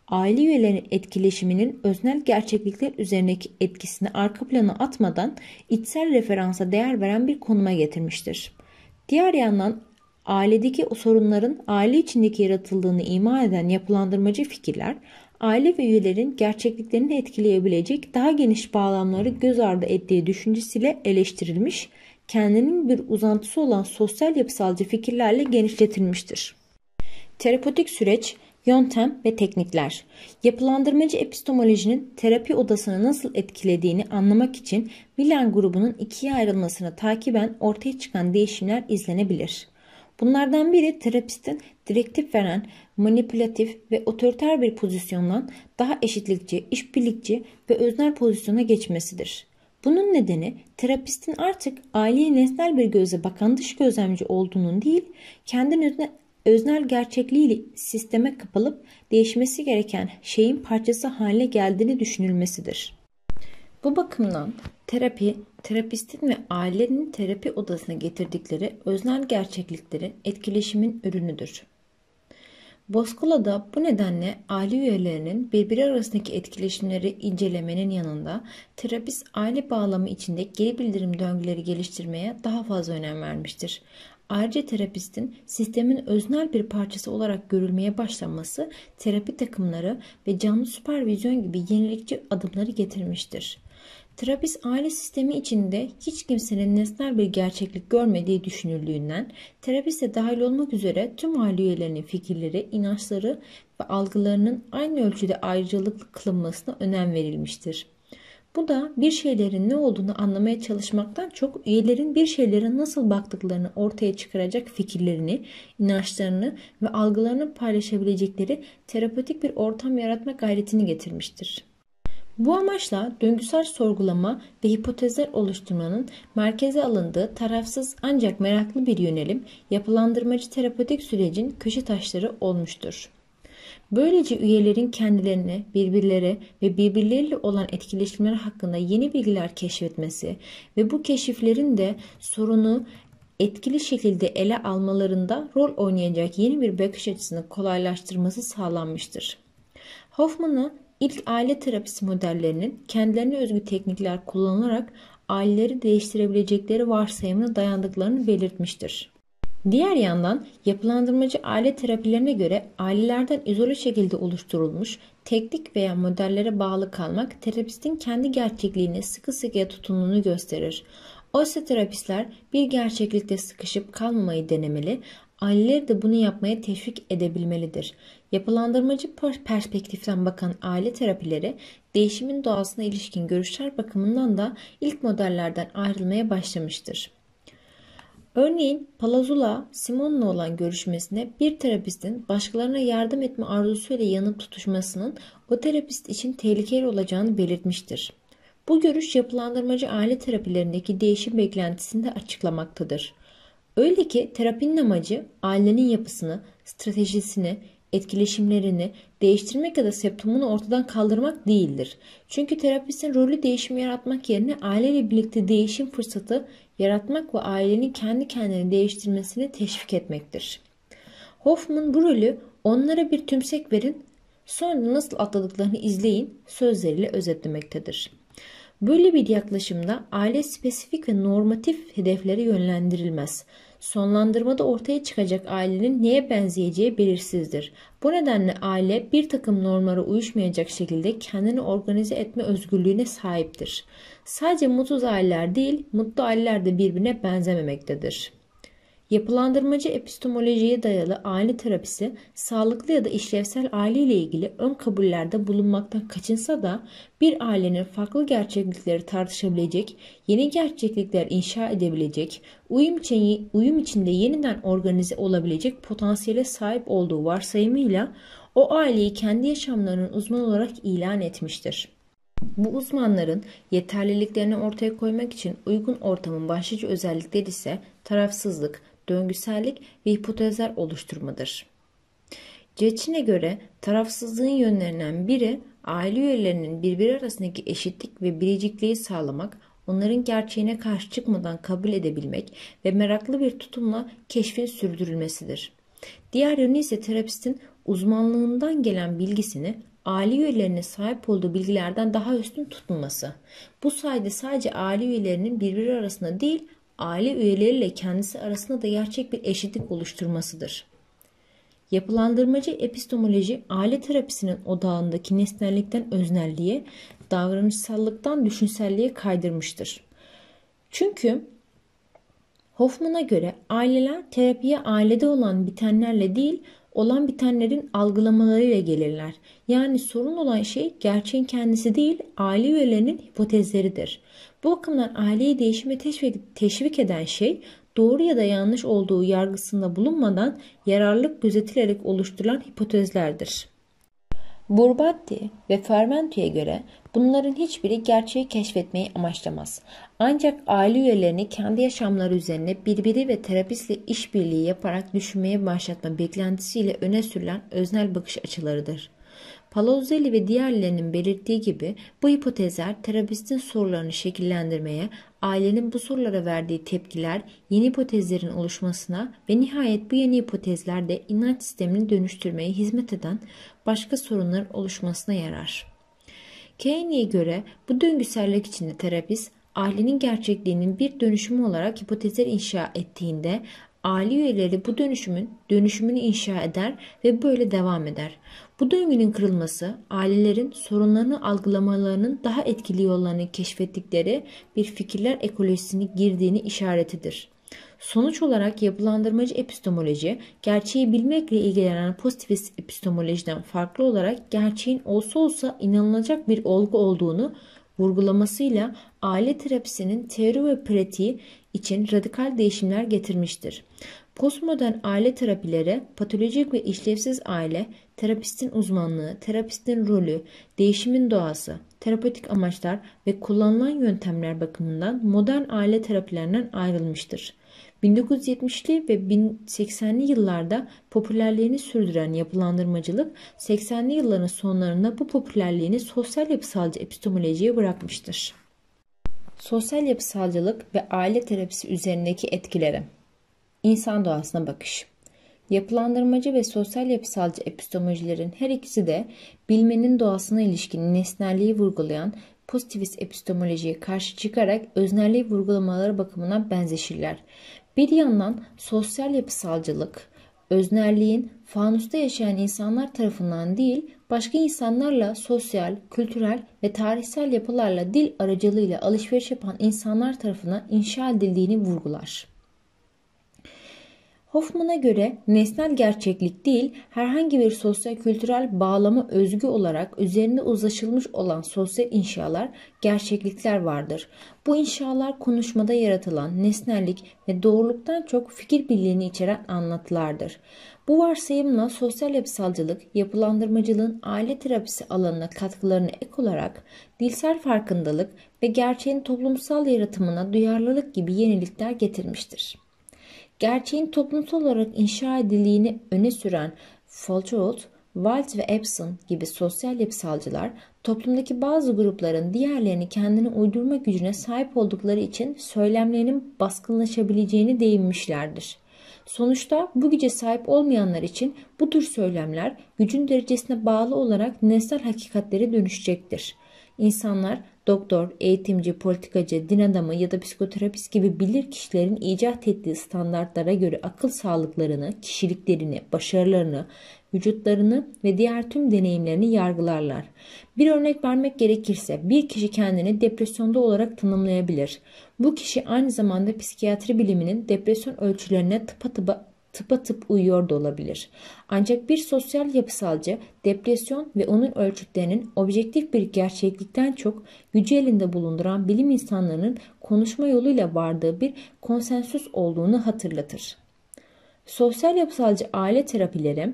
aile üyelerinin etkileşiminin öznel gerçeklikler üzerindeki etkisini arka plana atmadan içsel referansa değer veren bir konuma getirmiştir. Diğer yandan ailedeki o sorunların aile içindeki yaratıldığını ima eden yapılandırmacı fikirler, aile ve üyelerin gerçekliklerini etkileyebilecek daha geniş bağlamları göz ardı ettiği düşüncesiyle eleştirilmiş, kendinin bir uzantısı olan sosyal yapısalcı fikirlerle genişletilmiştir. Terapötik süreç, yöntem ve teknikler. Yapılandırmacı epistemolojinin terapi odasını nasıl etkilediğini anlamak için Milan grubunun ikiye ayrılmasına takiben ortaya çıkan değişimler izlenebilir. Bunlardan biri terapistin direktif veren, manipülatif ve otoriter bir pozisyondan daha eşitlikçi, işbirlikçi ve öznel pozisyona geçmesidir. Bunun nedeni terapistin artık aileye nesnel bir göze bakan dış gözlemci olduğunun değil, kendi öznel gerçekliğiyle sisteme kapılıp değişmesi gereken şeyin parçası haline geldiğini düşünülmesidir.'' Bu bakımdan terapi, terapistin ve ailenin terapi odasına getirdikleri öznel gerçeklikleri etkileşimin ürünüdür. da bu nedenle aile üyelerinin birbiri arasındaki etkileşimleri incelemenin yanında terapist aile bağlamı içinde geri bildirim döngüleri geliştirmeye daha fazla önem vermiştir. Ayrıca terapistin sistemin öznel bir parçası olarak görülmeye başlaması terapi takımları ve canlı süpervizyon gibi yenilikçi adımları getirmiştir. Terapis aile sistemi içinde hiç kimsenin nesnel bir gerçeklik görmediği düşünüldüğünden terapiste dahil olmak üzere tüm aile üyelerinin fikirleri, inançları ve algılarının aynı ölçüde ayrıcalıklı kılınmasına önem verilmiştir. Bu da bir şeylerin ne olduğunu anlamaya çalışmaktan çok üyelerin bir şeylere nasıl baktıklarını ortaya çıkaracak fikirlerini, inançlarını ve algılarını paylaşabilecekleri terapötik bir ortam yaratma gayretini getirmiştir. Bu amaçla döngüsel sorgulama ve hipotezler oluşturmanın merkeze alındığı tarafsız ancak meraklı bir yönelim yapılandırmacı terapötik sürecin köşe taşları olmuştur. Böylece üyelerin kendilerine, birbirlere ve birbirleriyle olan etkileşimler hakkında yeni bilgiler keşfetmesi ve bu keşiflerin de sorunu etkili şekilde ele almalarında rol oynayacak yeni bir bakış açısını kolaylaştırması sağlanmıştır. Hoffman'ı İlk aile terapisi modellerinin kendilerine özgü teknikler kullanılarak aileleri değiştirebilecekleri varsayımına dayandıklarını belirtmiştir. Diğer yandan yapılandırmacı aile terapilerine göre ailelerden izole şekilde oluşturulmuş teknik veya modellere bağlı kalmak terapistin kendi gerçekliğine sıkı sıkıya tutumunu gösterir. Oysa terapistler bir gerçeklikte sıkışıp kalmamayı denemeli, aileleri de bunu yapmaya teşvik edebilmelidir. Yapılandırmacı perspektiften bakan aile terapileri değişimin doğasına ilişkin görüşler bakımından da ilk modellerden ayrılmaya başlamıştır. Örneğin Palazula, Simon'la olan görüşmesine bir terapistin başkalarına yardım etme arzusuyla yanıp tutuşmasının o terapist için tehlikeli olacağını belirtmiştir. Bu görüş yapılandırmacı aile terapilerindeki değişim beklentisini de açıklamaktadır. Öyle ki terapinin amacı ailenin yapısını, stratejisini, etkileşimlerini değiştirmek ya da septumunu ortadan kaldırmak değildir. Çünkü terapistin rolü değişim yaratmak yerine aileyle birlikte değişim fırsatı yaratmak ve ailenin kendi kendini değiştirmesini teşvik etmektir. Hoffman bu rolü onlara bir tümsek verin, sonra nasıl atladıklarını izleyin sözleriyle özetlemektedir. Böyle bir yaklaşımda aile spesifik ve normatif hedeflere yönlendirilmez. Sonlandırmada ortaya çıkacak ailenin neye benzeyeceği belirsizdir. Bu nedenle aile bir takım normlara uyuşmayacak şekilde kendini organize etme özgürlüğüne sahiptir. Sadece mutsuz aileler değil, mutlu aileler de birbirine benzememektedir. Yapılandırmacı epistemolojiye dayalı aile terapisi sağlıklı ya da işlevsel aile ile ilgili ön kabullerde bulunmaktan kaçınsa da bir ailenin farklı gerçeklikleri tartışabilecek, yeni gerçeklikler inşa edebilecek, uyum, için, uyum içinde yeniden organize olabilecek potansiyele sahip olduğu varsayımıyla o aileyi kendi yaşamlarının uzman olarak ilan etmiştir. Bu uzmanların yeterliliklerini ortaya koymak için uygun ortamın başlıca özellikleri ise tarafsızlık, döngüsellik ve hipotezler oluşturmadır. Ceçin'e göre tarafsızlığın yönlerinden biri aile üyelerinin birbiri arasındaki eşitlik ve biricikliği sağlamak, onların gerçeğine karşı çıkmadan kabul edebilmek ve meraklı bir tutumla keşfin sürdürülmesidir. Diğer yönü ise terapistin uzmanlığından gelen bilgisini aile üyelerine sahip olduğu bilgilerden daha üstün tutulması. Bu sayede sadece aile üyelerinin birbiri arasında değil aile üyeleriyle kendisi arasında da gerçek bir eşitlik oluşturmasıdır. Yapılandırmacı epistemoloji aile terapisinin odağındaki nesnellikten öznelliğe, davranışsallıktan düşünselliğe kaydırmıştır. Çünkü Hoffman'a göre aileler terapiye ailede olan bitenlerle değil, olan bitenlerin algılamalarıyla gelirler. Yani sorun olan şey gerçeğin kendisi değil, aile üyelerinin hipotezleridir. Bu bakımdan aileyi değişime teşvik, eden şey doğru ya da yanlış olduğu yargısında bulunmadan yararlılık gözetilerek oluşturulan hipotezlerdir. Burbatti ve Fermentü'ye göre bunların hiçbiri gerçeği keşfetmeyi amaçlamaz. Ancak aile üyelerini kendi yaşamları üzerine birbiri ve terapistle işbirliği yaparak düşünmeye başlatma beklentisiyle öne sürülen öznel bakış açılarıdır. Palozzelli ve diğerlerinin belirttiği gibi bu hipotezler terapistin sorularını şekillendirmeye, ailenin bu sorulara verdiği tepkiler yeni hipotezlerin oluşmasına ve nihayet bu yeni hipotezler de inanç sistemini dönüştürmeye hizmet eden başka sorunların oluşmasına yarar. Keyne'ye göre bu döngüsellik içinde terapist ailenin gerçekliğinin bir dönüşümü olarak hipotezler inşa ettiğinde aile üyeleri bu dönüşümün dönüşümünü inşa eder ve böyle devam eder. Bu döngünün kırılması ailelerin sorunlarını algılamalarının daha etkili yollarını keşfettikleri bir fikirler ekolojisini girdiğini işaretidir. Sonuç olarak yapılandırmacı epistemoloji, gerçeği bilmekle ilgilenen pozitivist epistemolojiden farklı olarak gerçeğin olsa olsa inanılacak bir olgu olduğunu vurgulamasıyla aile terapisinin teori ve pratiği için radikal değişimler getirmiştir. Postmodern aile terapileri, patolojik ve işlevsiz aile, terapistin uzmanlığı, terapistin rolü, değişimin doğası, terapötik amaçlar ve kullanılan yöntemler bakımından modern aile terapilerinden ayrılmıştır. 1970'li ve 1980'li yıllarda popülerliğini sürdüren yapılandırmacılık 80'li yılların sonlarında bu popülerliğini sosyal yapısalcı epistemolojiye bırakmıştır. Sosyal yapısalcılık ve aile terapisi üzerindeki etkileri İnsan doğasına bakış. Yapılandırmacı ve sosyal yapısalcı epistemolojilerin her ikisi de bilmenin doğasına ilişkin nesnelliği vurgulayan pozitivist epistemolojiye karşı çıkarak öznerliği vurgulamaları bakımından benzeşirler. Bir yandan sosyal yapısalcılık, öznerliğin fanusta yaşayan insanlar tarafından değil, başka insanlarla sosyal, kültürel ve tarihsel yapılarla dil aracılığıyla alışveriş yapan insanlar tarafına inşa edildiğini vurgular. Hoffman'a göre nesnel gerçeklik değil, herhangi bir sosyal-kültürel bağlama özgü olarak üzerinde uzlaşılmış olan sosyal inşalar, gerçeklikler vardır. Bu inşalar konuşmada yaratılan nesnellik ve doğruluktan çok fikir birliğini içeren anlatılardır. Bu varsayımla sosyal yapısalcılık, yapılandırmacılığın aile terapisi alanına katkılarını ek olarak dilsel farkındalık ve gerçeğin toplumsal yaratımına duyarlılık gibi yenilikler getirmiştir gerçeğin toplumsal olarak inşa edildiğini öne süren Foucault, Walt ve Epson gibi sosyal yapısalcılar toplumdaki bazı grupların diğerlerini kendine uydurma gücüne sahip oldukları için söylemlerinin baskınlaşabileceğini değinmişlerdir. Sonuçta bu güce sahip olmayanlar için bu tür söylemler gücün derecesine bağlı olarak nesnel hakikatlere dönüşecektir. İnsanlar doktor, eğitimci, politikacı, din adamı ya da psikoterapist gibi bilir kişilerin icat ettiği standartlara göre akıl sağlıklarını, kişiliklerini, başarılarını, vücutlarını ve diğer tüm deneyimlerini yargılarlar. Bir örnek vermek gerekirse bir kişi kendini depresyonda olarak tanımlayabilir. Bu kişi aynı zamanda psikiyatri biliminin depresyon ölçülerine tıpatıpa tıpatıp uyuyor da olabilir. Ancak bir sosyal yapısalcı depresyon ve onun ölçütlerinin objektif bir gerçeklikten çok gücü elinde bulunduran bilim insanlarının konuşma yoluyla vardığı bir konsensüs olduğunu hatırlatır. Sosyal yapısalcı aile terapileri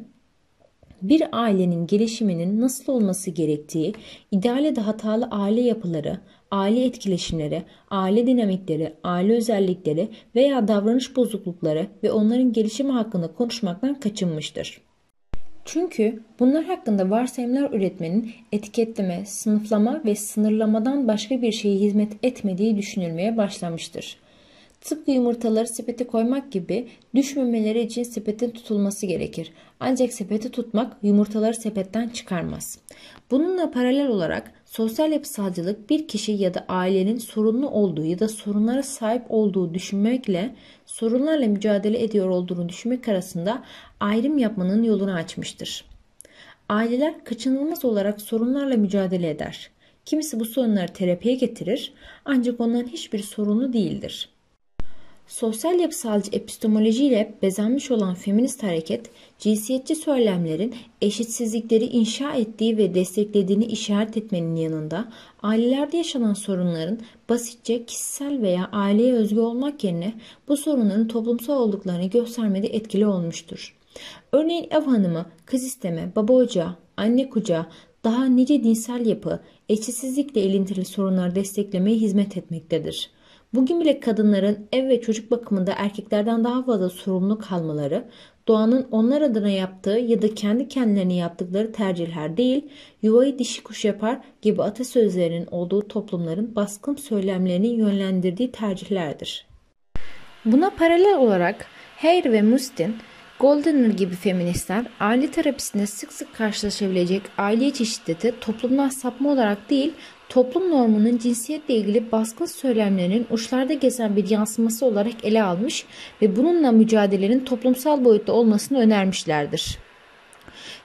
bir ailenin gelişiminin nasıl olması gerektiği, ideale de hatalı aile yapıları, aile etkileşimleri, aile dinamikleri, aile özellikleri veya davranış bozuklukları ve onların gelişimi hakkında konuşmaktan kaçınmıştır. Çünkü bunlar hakkında varsayımlar üretmenin etiketleme, sınıflama ve sınırlamadan başka bir şeye hizmet etmediği düşünülmeye başlamıştır. Tıpkı yumurtaları sepete koymak gibi düşmemeleri için sepetin tutulması gerekir. Ancak sepeti tutmak yumurtaları sepetten çıkarmaz. Bununla paralel olarak sosyal yapısalcılık bir kişi ya da ailenin sorunlu olduğu ya da sorunlara sahip olduğu düşünmekle sorunlarla mücadele ediyor olduğunu düşünmek arasında ayrım yapmanın yolunu açmıştır. Aileler kaçınılmaz olarak sorunlarla mücadele eder. Kimisi bu sorunları terapiye getirir ancak onların hiçbir sorunu değildir.'' Sosyal yapısalcı epistemolojiyle bezenmiş olan feminist hareket, cinsiyetçi söylemlerin eşitsizlikleri inşa ettiği ve desteklediğini işaret etmenin yanında ailelerde yaşanan sorunların basitçe kişisel veya aileye özgü olmak yerine bu sorunların toplumsal olduklarını göstermede etkili olmuştur. Örneğin ev hanımı, kız isteme, baba ocağı, anne kucağı, daha nice dinsel yapı, eşitsizlikle elintili sorunları desteklemeye hizmet etmektedir. Bugün bile kadınların ev ve çocuk bakımında erkeklerden daha fazla sorumlu kalmaları, doğanın onlar adına yaptığı ya da kendi kendilerine yaptıkları tercihler değil, yuvayı dişi kuş yapar gibi atasözlerinin olduğu toplumların baskın söylemlerini yönlendirdiği tercihlerdir. Buna paralel olarak Heyr ve Mustin, Goldener gibi feministler aile terapisinde sık sık karşılaşabilecek aile çeşitliliği şiddeti toplumdan sapma olarak değil toplum normunun cinsiyetle ilgili baskın söylemlerinin uçlarda gezen bir yansıması olarak ele almış ve bununla mücadelenin toplumsal boyutta olmasını önermişlerdir.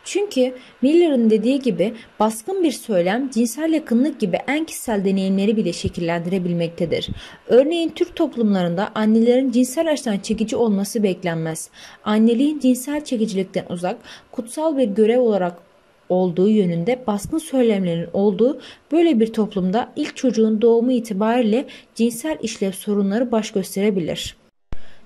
Çünkü Miller'ın dediği gibi baskın bir söylem cinsel yakınlık gibi en kişisel deneyimleri bile şekillendirebilmektedir. Örneğin Türk toplumlarında annelerin cinsel açıdan çekici olması beklenmez. Anneliğin cinsel çekicilikten uzak, kutsal bir görev olarak olduğu yönünde baskın söylemlerin olduğu böyle bir toplumda ilk çocuğun doğumu itibariyle cinsel işlev sorunları baş gösterebilir.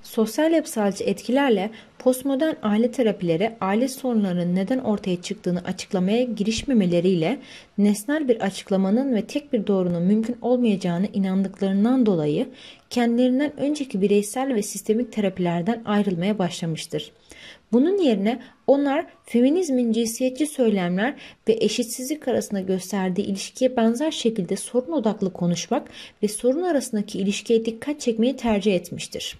Sosyal yapısalcı etkilerle postmodern aile terapileri aile sorunlarının neden ortaya çıktığını açıklamaya girişmemeleriyle nesnel bir açıklamanın ve tek bir doğrunun mümkün olmayacağını inandıklarından dolayı kendilerinden önceki bireysel ve sistemik terapilerden ayrılmaya başlamıştır. Bunun yerine onlar feminizmin cinsiyetçi söylemler ve eşitsizlik arasında gösterdiği ilişkiye benzer şekilde sorun odaklı konuşmak ve sorun arasındaki ilişkiye dikkat çekmeyi tercih etmiştir.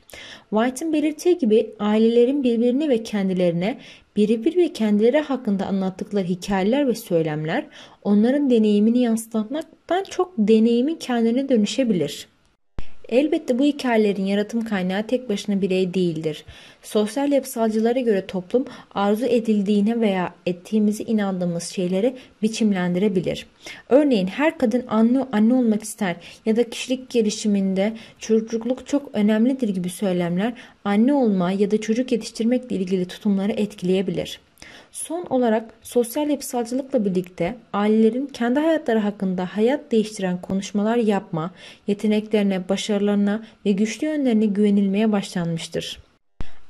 White'ın belirttiği gibi ailelerin birbirine ve kendilerine birebir ve kendileri hakkında anlattıkları hikayeler ve söylemler onların deneyimini yansıtmaktan çok deneyimin kendine dönüşebilir.'' Elbette bu hikayelerin yaratım kaynağı tek başına birey değildir. Sosyal yapısalcılara göre toplum arzu edildiğine veya ettiğimizi inandığımız şeyleri biçimlendirebilir. Örneğin her kadın anne, anne olmak ister ya da kişilik gelişiminde çocukluk çok önemlidir gibi söylemler anne olma ya da çocuk yetiştirmekle ilgili tutumları etkileyebilir. Son olarak sosyal yapısalcılıkla birlikte ailelerin kendi hayatları hakkında hayat değiştiren konuşmalar yapma, yeteneklerine, başarılarına ve güçlü yönlerine güvenilmeye başlanmıştır.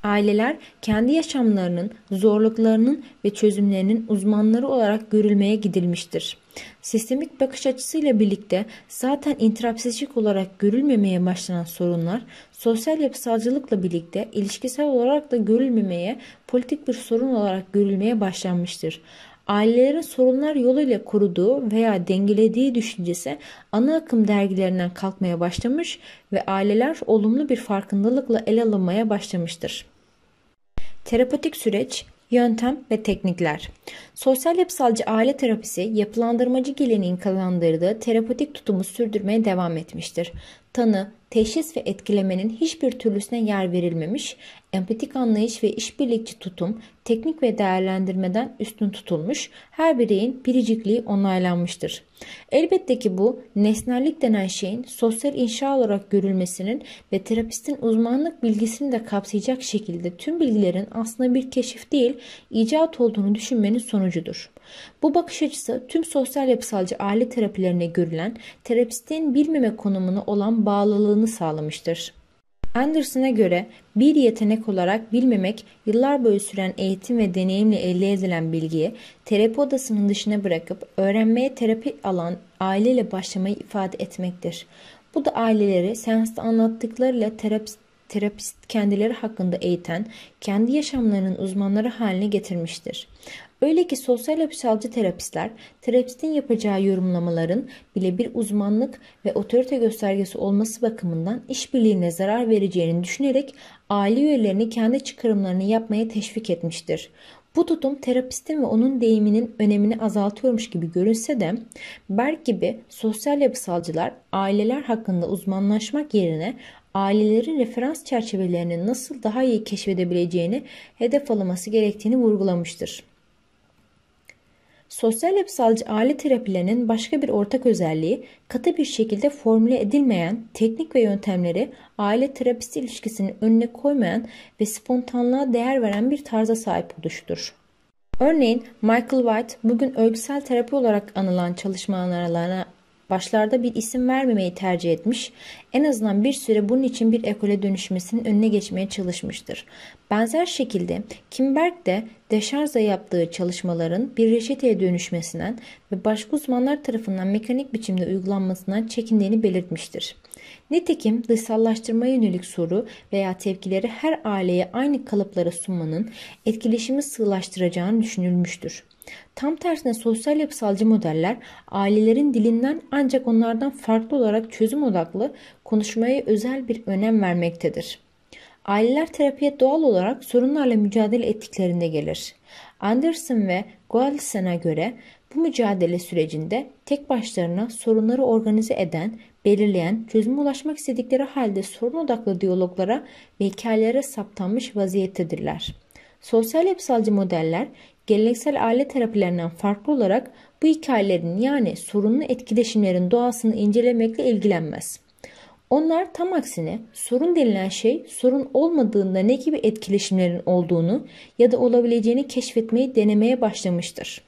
Aileler kendi yaşamlarının, zorluklarının ve çözümlerinin uzmanları olarak görülmeye gidilmiştir. Sistemik bakış açısıyla birlikte zaten intrapsijik olarak görülmemeye başlanan sorunlar sosyal yapısalcılıkla birlikte ilişkisel olarak da görülmemeye, politik bir sorun olarak görülmeye başlanmıştır. Ailelerin sorunlar yoluyla koruduğu veya dengelediği düşüncesi ana akım dergilerinden kalkmaya başlamış ve aileler olumlu bir farkındalıkla ele alınmaya başlamıştır. Terapotik süreç Yöntem ve teknikler. Sosyal yapısalcı aile terapisi yapılandırmacı geleneğin kalandırdığı terapotik tutumu sürdürmeye devam etmiştir. Tanı, teşhis ve etkilemenin hiçbir türlüsüne yer verilmemiş, empatik anlayış ve işbirlikçi tutum, teknik ve değerlendirmeden üstün tutulmuş, her bireyin biricikliği onaylanmıştır. Elbette ki bu nesnellik denen şeyin sosyal inşa olarak görülmesinin ve terapistin uzmanlık bilgisini de kapsayacak şekilde tüm bilgilerin aslında bir keşif değil, icat olduğunu düşünmenin sonucudur. Bu bakış açısı tüm sosyal yapısalcı aile terapilerine görülen terapistin bilmeme konumunu olan bağlılığını sağlamıştır. Anderson'a göre bir yetenek olarak bilmemek yıllar boyu süren eğitim ve deneyimle elde edilen bilgiyi terapi odasının dışına bırakıp öğrenmeye terapi alan aileyle başlamayı ifade etmektir. Bu da aileleri seansta anlattıklarıyla terapist terapist kendileri hakkında eğiten, kendi yaşamlarının uzmanları haline getirmiştir. Öyle ki sosyal yapısalcı terapistler, terapistin yapacağı yorumlamaların bile bir uzmanlık ve otorite göstergesi olması bakımından işbirliğine zarar vereceğini düşünerek aile üyelerini kendi çıkarımlarını yapmaya teşvik etmiştir. Bu tutum terapistin ve onun deyiminin önemini azaltıyormuş gibi görünse de Berk gibi sosyal yapısalcılar aileler hakkında uzmanlaşmak yerine ailelerin referans çerçevelerini nasıl daha iyi keşfedebileceğini hedef alınması gerektiğini vurgulamıştır. Sosyal yapısalcı aile terapilerinin başka bir ortak özelliği katı bir şekilde formüle edilmeyen teknik ve yöntemleri aile terapisi ilişkisinin önüne koymayan ve spontanlığa değer veren bir tarza sahip oluştur. Örneğin Michael White bugün örgüsel terapi olarak anılan çalışmalarına başlarda bir isim vermemeyi tercih etmiş, en azından bir süre bunun için bir ekole dönüşmesinin önüne geçmeye çalışmıştır. Benzer şekilde Kimberg de deşarja yaptığı çalışmaların bir reçeteye dönüşmesinden ve başka uzmanlar tarafından mekanik biçimde uygulanmasından çekindiğini belirtmiştir. Nitekim dışsallaştırma yönelik soru veya tepkileri her aileye aynı kalıplara sunmanın etkileşimi sığlaştıracağını düşünülmüştür. Tam tersine sosyal yapısalcı modeller ailelerin dilinden ancak onlardan farklı olarak çözüm odaklı konuşmaya özel bir önem vermektedir. Aileler terapiye doğal olarak sorunlarla mücadele ettiklerinde gelir. Anderson ve Goldsen'a göre bu mücadele sürecinde tek başlarına sorunları organize eden, belirleyen, çözüme ulaşmak istedikleri halde sorun odaklı diyaloglara ve hikayelere saptanmış vaziyettedirler. Sosyal yapısalcı modeller geleneksel aile terapilerinden farklı olarak bu hikayelerin yani sorunlu etkileşimlerin doğasını incelemekle ilgilenmez. Onlar tam aksine sorun denilen şey sorun olmadığında ne gibi etkileşimlerin olduğunu ya da olabileceğini keşfetmeyi denemeye başlamıştır.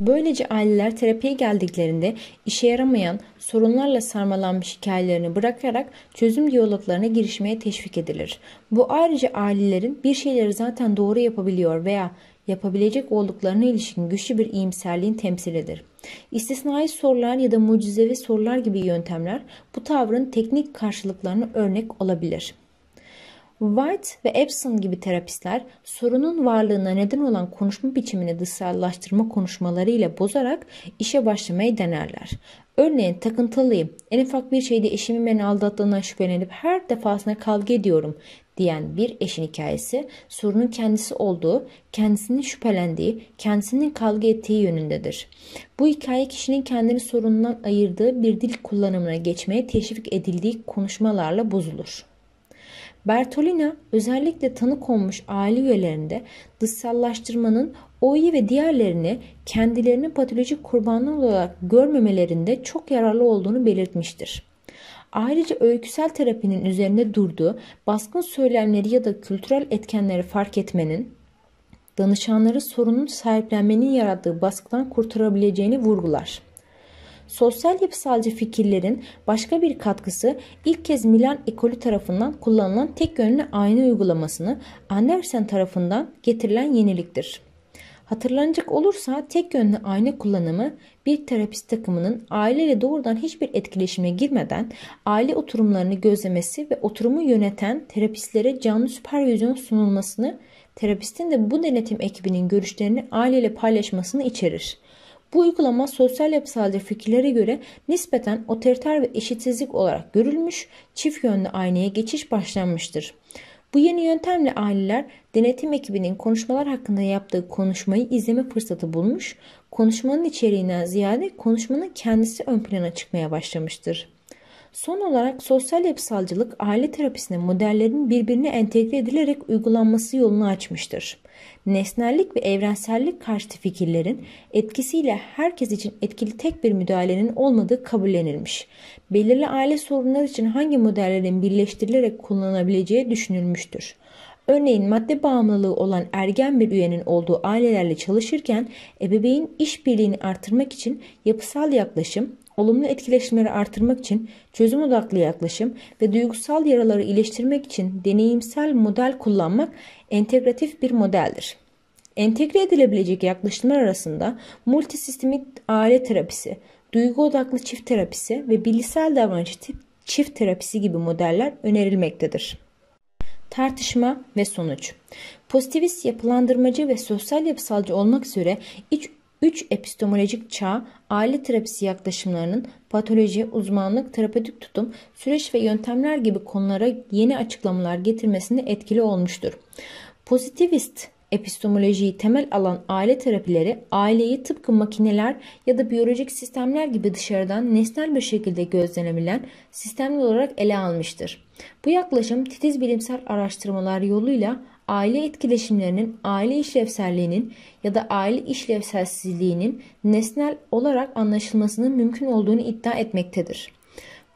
Böylece aileler terapiye geldiklerinde işe yaramayan, sorunlarla sarmalanmış hikayelerini bırakarak çözüm diyaloglarına girişmeye teşvik edilir. Bu ayrıca ailelerin bir şeyleri zaten doğru yapabiliyor veya yapabilecek olduklarına ilişkin güçlü bir iyimserliğin temsilidir. İstisnai sorular ya da mucizevi sorular gibi yöntemler bu tavrın teknik karşılıklarına örnek olabilir.'' White ve Epson gibi terapistler sorunun varlığına neden olan konuşma biçimini dışsallaştırma konuşmaları ile bozarak işe başlamayı denerler. Örneğin takıntılıyım, en ufak bir şeyde eşimi beni aldattığından şüphelenip her defasında kavga ediyorum diyen bir eşin hikayesi sorunun kendisi olduğu, kendisinin şüphelendiği, kendisinin kavga ettiği yönündedir. Bu hikaye kişinin kendini sorunundan ayırdığı bir dil kullanımına geçmeye teşvik edildiği konuşmalarla bozulur. Bertolina özellikle tanık olmuş aile üyelerinde dışsallaştırmanın O'yi ve diğerlerini kendilerini patolojik kurbanlar olarak görmemelerinde çok yararlı olduğunu belirtmiştir. Ayrıca öyküsel terapinin üzerinde durduğu baskın söylemleri ya da kültürel etkenleri fark etmenin danışanları sorunun sahiplenmenin yarattığı baskıdan kurtarabileceğini vurgular sosyal yapısalcı fikirlerin başka bir katkısı ilk kez Milan ekolü tarafından kullanılan tek yönlü ayna uygulamasını Andersen tarafından getirilen yeniliktir. Hatırlanacak olursa tek yönlü ayna kullanımı bir terapist takımının aileyle doğrudan hiçbir etkileşime girmeden aile oturumlarını gözlemesi ve oturumu yöneten terapistlere canlı süpervizyon sunulmasını terapistin de bu denetim ekibinin görüşlerini aileyle paylaşmasını içerir. Bu uygulama sosyal yapısalcı fikirlere göre nispeten otoriter ve eşitsizlik olarak görülmüş, çift yönlü aynaya geçiş başlanmıştır. Bu yeni yöntemle aileler denetim ekibinin konuşmalar hakkında yaptığı konuşmayı izleme fırsatı bulmuş, konuşmanın içeriğinden ziyade konuşmanın kendisi ön plana çıkmaya başlamıştır. Son olarak sosyal yapısalcılık aile terapisine modellerin birbirine entegre edilerek uygulanması yolunu açmıştır. Nesnellik ve evrensellik karşıtı fikirlerin etkisiyle herkes için etkili tek bir müdahalenin olmadığı kabullenilmiş. Belirli aile sorunları için hangi modellerin birleştirilerek kullanılabileceği düşünülmüştür. Örneğin madde bağımlılığı olan ergen bir üyenin olduğu ailelerle çalışırken ebeveyn işbirliğini artırmak için yapısal yaklaşım, Olumlu etkileşimleri artırmak için çözüm odaklı yaklaşım ve duygusal yaraları iyileştirmek için deneyimsel model kullanmak entegratif bir modeldir. Entegre edilebilecek yaklaşımlar arasında multisistemik aile terapisi, duygu odaklı çift terapisi ve bilişsel davranış tip çift terapisi gibi modeller önerilmektedir. Tartışma ve sonuç Pozitivist yapılandırmacı ve sosyal yapısalcı olmak üzere iç 3 epistemolojik çağ aile terapisi yaklaşımlarının patoloji, uzmanlık, terapötik tutum, süreç ve yöntemler gibi konulara yeni açıklamalar getirmesinde etkili olmuştur. Pozitivist epistemolojiyi temel alan aile terapileri aileyi tıpkı makineler ya da biyolojik sistemler gibi dışarıdan nesnel bir şekilde gözlenebilen sistemli olarak ele almıştır. Bu yaklaşım titiz bilimsel araştırmalar yoluyla aile etkileşimlerinin, aile işlevselliğinin ya da aile işlevselsizliğinin nesnel olarak anlaşılmasının mümkün olduğunu iddia etmektedir.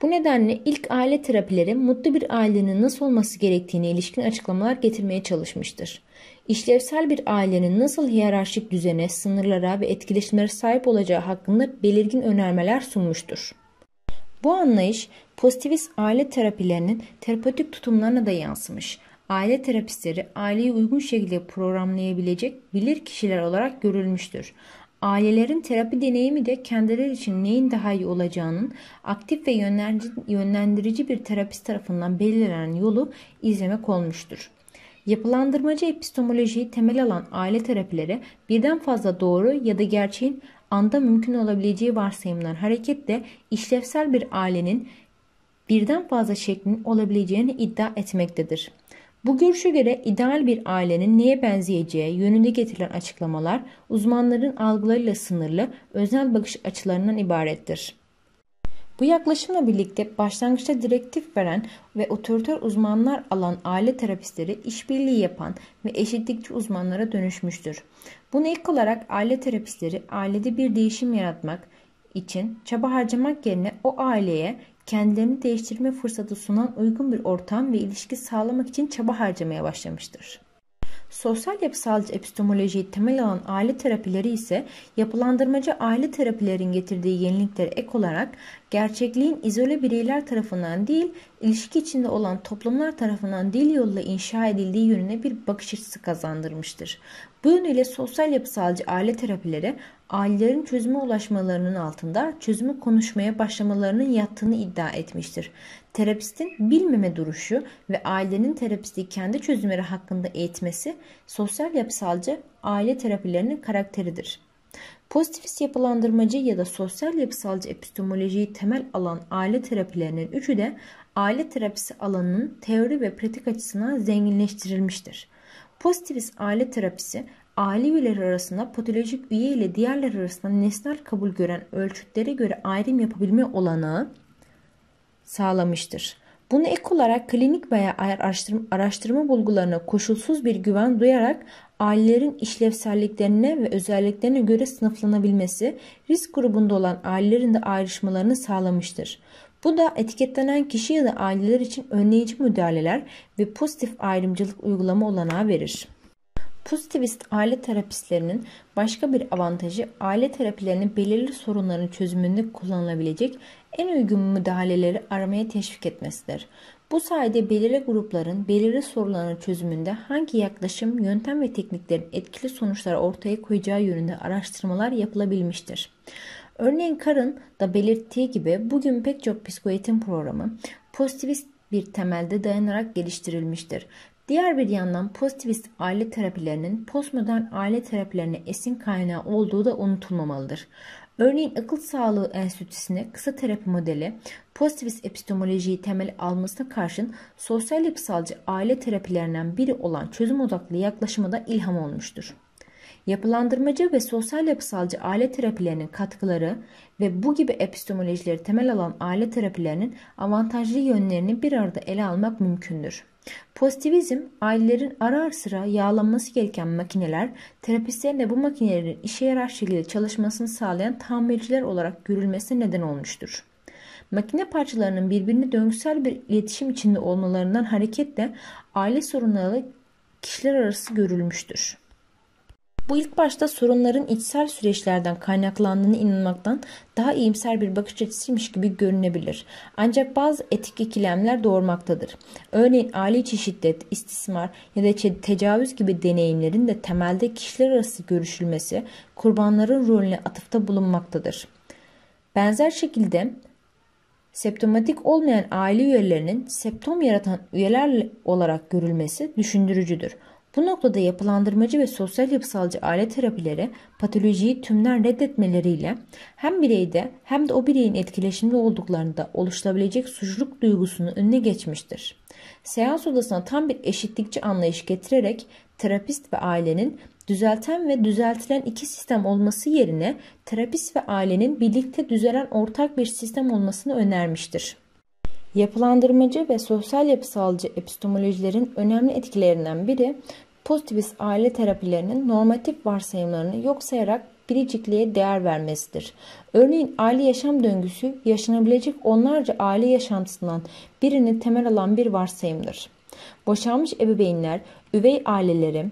Bu nedenle ilk aile terapileri mutlu bir ailenin nasıl olması gerektiğine ilişkin açıklamalar getirmeye çalışmıştır. İşlevsel bir ailenin nasıl hiyerarşik düzene, sınırlara ve etkileşimlere sahip olacağı hakkında belirgin önermeler sunmuştur. Bu anlayış pozitivist aile terapilerinin terapötik tutumlarına da yansımış aile terapistleri aileyi uygun şekilde programlayabilecek bilir kişiler olarak görülmüştür. Ailelerin terapi deneyimi de kendileri için neyin daha iyi olacağının aktif ve yönlendirici bir terapist tarafından belirlenen yolu izlemek olmuştur. Yapılandırmacı epistemolojiyi temel alan aile terapileri birden fazla doğru ya da gerçeğin anda mümkün olabileceği varsayımlar hareketle işlevsel bir ailenin birden fazla şeklin olabileceğini iddia etmektedir. Bu görüşe göre ideal bir ailenin neye benzeyeceği yönünde getirilen açıklamalar uzmanların algılarıyla sınırlı özel bakış açılarından ibarettir. Bu yaklaşımla birlikte başlangıçta direktif veren ve otoriter uzmanlar alan aile terapistleri işbirliği yapan ve eşitlikçi uzmanlara dönüşmüştür. Buna ilk olarak aile terapistleri ailede bir değişim yaratmak için çaba harcamak yerine o aileye kendilerini değiştirme fırsatı sunan uygun bir ortam ve ilişki sağlamak için çaba harcamaya başlamıştır. Sosyal yapısal epistemolojiyi temel alan aile terapileri ise yapılandırmacı aile terapilerin getirdiği yeniliklere ek olarak gerçekliğin izole bireyler tarafından değil, ilişki içinde olan toplumlar tarafından dil yoluyla inşa edildiği yönüne bir bakış açısı kazandırmıştır. Bu yönüyle sosyal yapısalcı aile terapileri ailelerin çözüme ulaşmalarının altında çözümü konuşmaya başlamalarının yattığını iddia etmiştir. Terapistin bilmeme duruşu ve ailenin terapisti kendi çözümleri hakkında eğitmesi sosyal yapısalcı aile terapilerinin karakteridir. Pozitivist yapılandırmacı ya da sosyal yapısalcı epistemolojiyi temel alan aile terapilerinin üçü de aile terapisi alanının teori ve pratik açısından zenginleştirilmiştir. Pozitivist aile terapisi aile üyeleri arasında patolojik üye ile diğerler arasında nesnel kabul gören ölçütlere göre ayrım yapabilme olanağı sağlamıştır. Bunu ek olarak klinik veya araştırma, araştırma bulgularına koşulsuz bir güven duyarak ailelerin işlevselliklerine ve özelliklerine göre sınıflanabilmesi risk grubunda olan ailelerin de ayrışmalarını sağlamıştır. Bu da etiketlenen kişi ya da aileler için önleyici müdahaleler ve pozitif ayrımcılık uygulama olanağı verir. Pozitivist aile terapistlerinin başka bir avantajı aile terapilerinin belirli sorunların çözümünde kullanılabilecek en uygun müdahaleleri aramaya teşvik etmesidir. Bu sayede belirli grupların belirli sorunların çözümünde hangi yaklaşım, yöntem ve tekniklerin etkili sonuçlar ortaya koyacağı yönünde araştırmalar yapılabilmiştir. Örneğin Karın da belirttiği gibi bugün pek çok psikoeğitim programı pozitivist bir temelde dayanarak geliştirilmiştir. Diğer bir yandan pozitivist aile terapilerinin postmodern aile terapilerine esin kaynağı olduğu da unutulmamalıdır. Örneğin akıl sağlığı enstitüsüne kısa terapi modeli pozitivist epistemolojiyi temel almasına karşın sosyal yapısalcı aile terapilerinden biri olan çözüm odaklı yaklaşımı da ilham olmuştur. Yapılandırmacı ve sosyal yapısalcı aile terapilerinin katkıları ve bu gibi epistemolojileri temel alan aile terapilerinin avantajlı yönlerini bir arada ele almak mümkündür. Pozitivizm ailelerin ara, ara sıra yağlanması gereken makineler, terapistlerin de bu makinelerin işe yarar şekilde çalışmasını sağlayan tamirciler olarak görülmesine neden olmuştur. Makine parçalarının birbirini döngüsel bir iletişim içinde olmalarından hareketle aile sorunları kişiler arası görülmüştür. Bu ilk başta sorunların içsel süreçlerden kaynaklandığını inanmaktan daha iyimser bir bakış açısıymış gibi görünebilir. Ancak bazı etik ikilemler doğurmaktadır. Örneğin aile içi şiddet, istismar ya da tecavüz gibi deneyimlerin de temelde kişiler arası görüşülmesi kurbanların rolüne atıfta bulunmaktadır. Benzer şekilde septomatik olmayan aile üyelerinin septom yaratan üyeler olarak görülmesi düşündürücüdür. Bu noktada yapılandırmacı ve sosyal yapısalcı aile terapileri patolojiyi tümden reddetmeleriyle hem bireyde hem de o bireyin etkileşimde olduklarında oluşabilecek suçluk duygusunu önüne geçmiştir. Seans odasına tam bir eşitlikçi anlayış getirerek terapist ve ailenin düzelten ve düzeltilen iki sistem olması yerine terapist ve ailenin birlikte düzelen ortak bir sistem olmasını önermiştir. Yapılandırmacı ve sosyal yapısalcı epistemolojilerin önemli etkilerinden biri pozitivist aile terapilerinin normatif varsayımlarını yok sayarak biricikliğe değer vermesidir. Örneğin aile yaşam döngüsü yaşanabilecek onlarca aile yaşantısından birini temel alan bir varsayımdır. Boşanmış ebeveynler, üvey aileleri,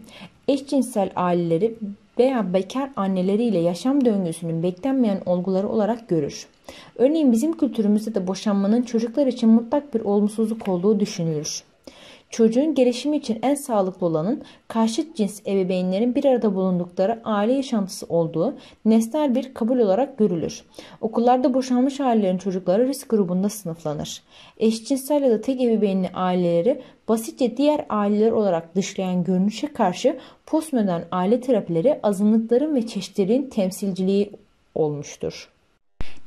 eşcinsel aileleri veya bekar anneleriyle yaşam döngüsünün beklenmeyen olguları olarak görür. Örneğin bizim kültürümüzde de boşanmanın çocuklar için mutlak bir olumsuzluk olduğu düşünülür. Çocuğun gelişimi için en sağlıklı olanın karşıt cins ebeveynlerin bir arada bulundukları aile yaşantısı olduğu nesnel bir kabul olarak görülür. Okullarda boşanmış ailelerin çocukları risk grubunda sınıflanır. Eşcinsel ya da tek ebeveynli aileleri basitçe diğer aileler olarak dışlayan görünüşe karşı postmodern aile terapileri azınlıkların ve çeşitliliğin temsilciliği olmuştur.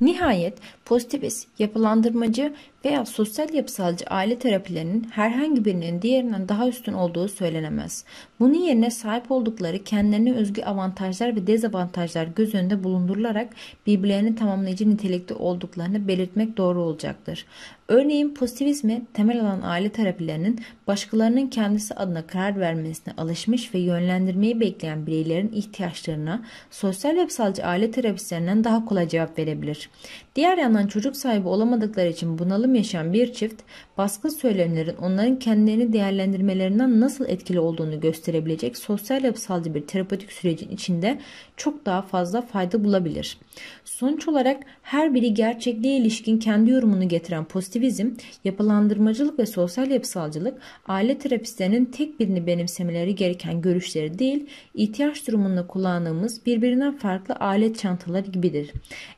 Nihayet pozitivist, yapılandırmacı veya sosyal yapısalcı aile terapilerinin herhangi birinin diğerinden daha üstün olduğu söylenemez. Bunun yerine sahip oldukları kendilerine özgü avantajlar ve dezavantajlar göz önünde bulundurularak birbirlerini tamamlayıcı nitelikte olduklarını belirtmek doğru olacaktır. Örneğin pozitivizmi temel alan aile terapilerinin başkalarının kendisi adına karar vermesine alışmış ve yönlendirmeyi bekleyen bireylerin ihtiyaçlarına sosyal yapısalcı aile terapilerinden daha kolay cevap verebilir. Diğer yandan çocuk sahibi olamadıkları için bunalım yaşayan bir çift baskın söylemlerin onların kendilerini değerlendirmelerinden nasıl etkili olduğunu gösterebilecek sosyal yapısalcı bir terapetik sürecin içinde çok daha fazla fayda bulabilir. Sonuç olarak her biri gerçekliğe ilişkin kendi yorumunu getiren pozitivizm, yapılandırmacılık ve sosyal yapısalcılık aile terapistlerinin tek birini benimsemeleri gereken görüşleri değil, ihtiyaç durumunda kullandığımız birbirinden farklı alet çantaları gibidir.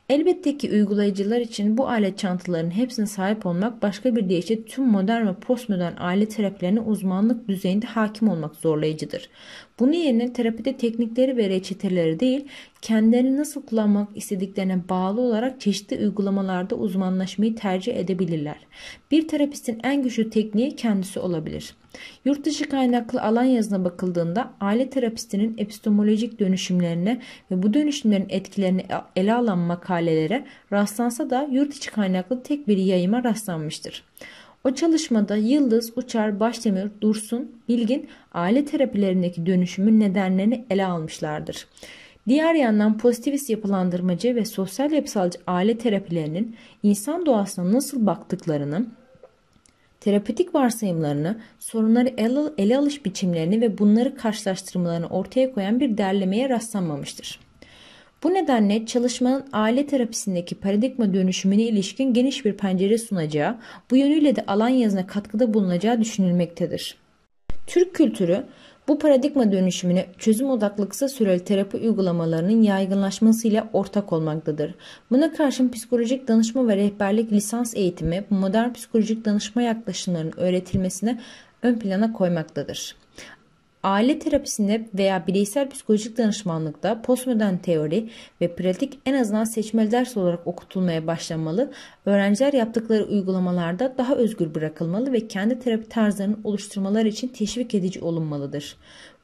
Elbette ki uygulayıcılar için bu alet çantalarının hepsine sahip olmak başka bir deyişle tüm modern ve postmodern aile terapilerine uzmanlık düzeyinde hakim olmak zorlayıcıdır. Bunun yerine terapide teknikleri ve reçeteleri değil, kendilerini nasıl kullanmak istediklerine bağlı olarak çeşitli uygulamalarda uzmanlaşmayı tercih edebilirler. Bir terapistin en güçlü tekniği kendisi olabilir. Yurt dışı kaynaklı alan yazına bakıldığında aile terapistinin epistemolojik dönüşümlerine ve bu dönüşümlerin etkilerini e, ele alan makalelere rastlansa da yurt içi kaynaklı tek bir yayıma rastlanmıştır. O çalışmada Yıldız, Uçar, Başdemir, Dursun, Bilgin aile terapilerindeki dönüşümün nedenlerini ele almışlardır. Diğer yandan pozitivist yapılandırmacı ve sosyal yapısalcı aile terapilerinin insan doğasına nasıl baktıklarını, terapetik varsayımlarını, sorunları ele, alış biçimlerini ve bunları karşılaştırmalarını ortaya koyan bir derlemeye rastlanmamıştır. Bu nedenle çalışmanın aile terapisindeki paradigma dönüşümüne ilişkin geniş bir pencere sunacağı, bu yönüyle de alan yazına katkıda bulunacağı düşünülmektedir. Türk kültürü bu paradigma dönüşümüne çözüm odaklı kısa süreli terapi uygulamalarının yaygınlaşmasıyla ortak olmaktadır. Buna karşın psikolojik danışma ve rehberlik lisans eğitimi modern psikolojik danışma yaklaşımlarının öğretilmesine ön plana koymaktadır. Aile terapisinde veya bireysel psikolojik danışmanlıkta postmodern teori ve pratik en azından seçmeli ders olarak okutulmaya başlanmalı. Öğrenciler yaptıkları uygulamalarda daha özgür bırakılmalı ve kendi terapi tarzlarını oluşturmaları için teşvik edici olunmalıdır.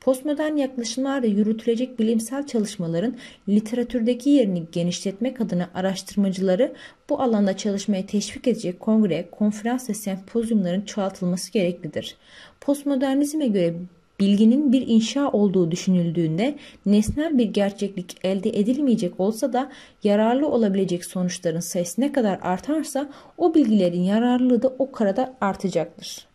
Postmodern yaklaşımlarda yürütülecek bilimsel çalışmaların literatürdeki yerini genişletmek adına araştırmacıları bu alanda çalışmaya teşvik edecek kongre, konferans ve sempozyumların çoğaltılması gereklidir. Postmodernizme göre bilginin bir inşa olduğu düşünüldüğünde nesnel bir gerçeklik elde edilmeyecek olsa da yararlı olabilecek sonuçların sayısı ne kadar artarsa o bilgilerin yararlılığı da o kadar artacaktır.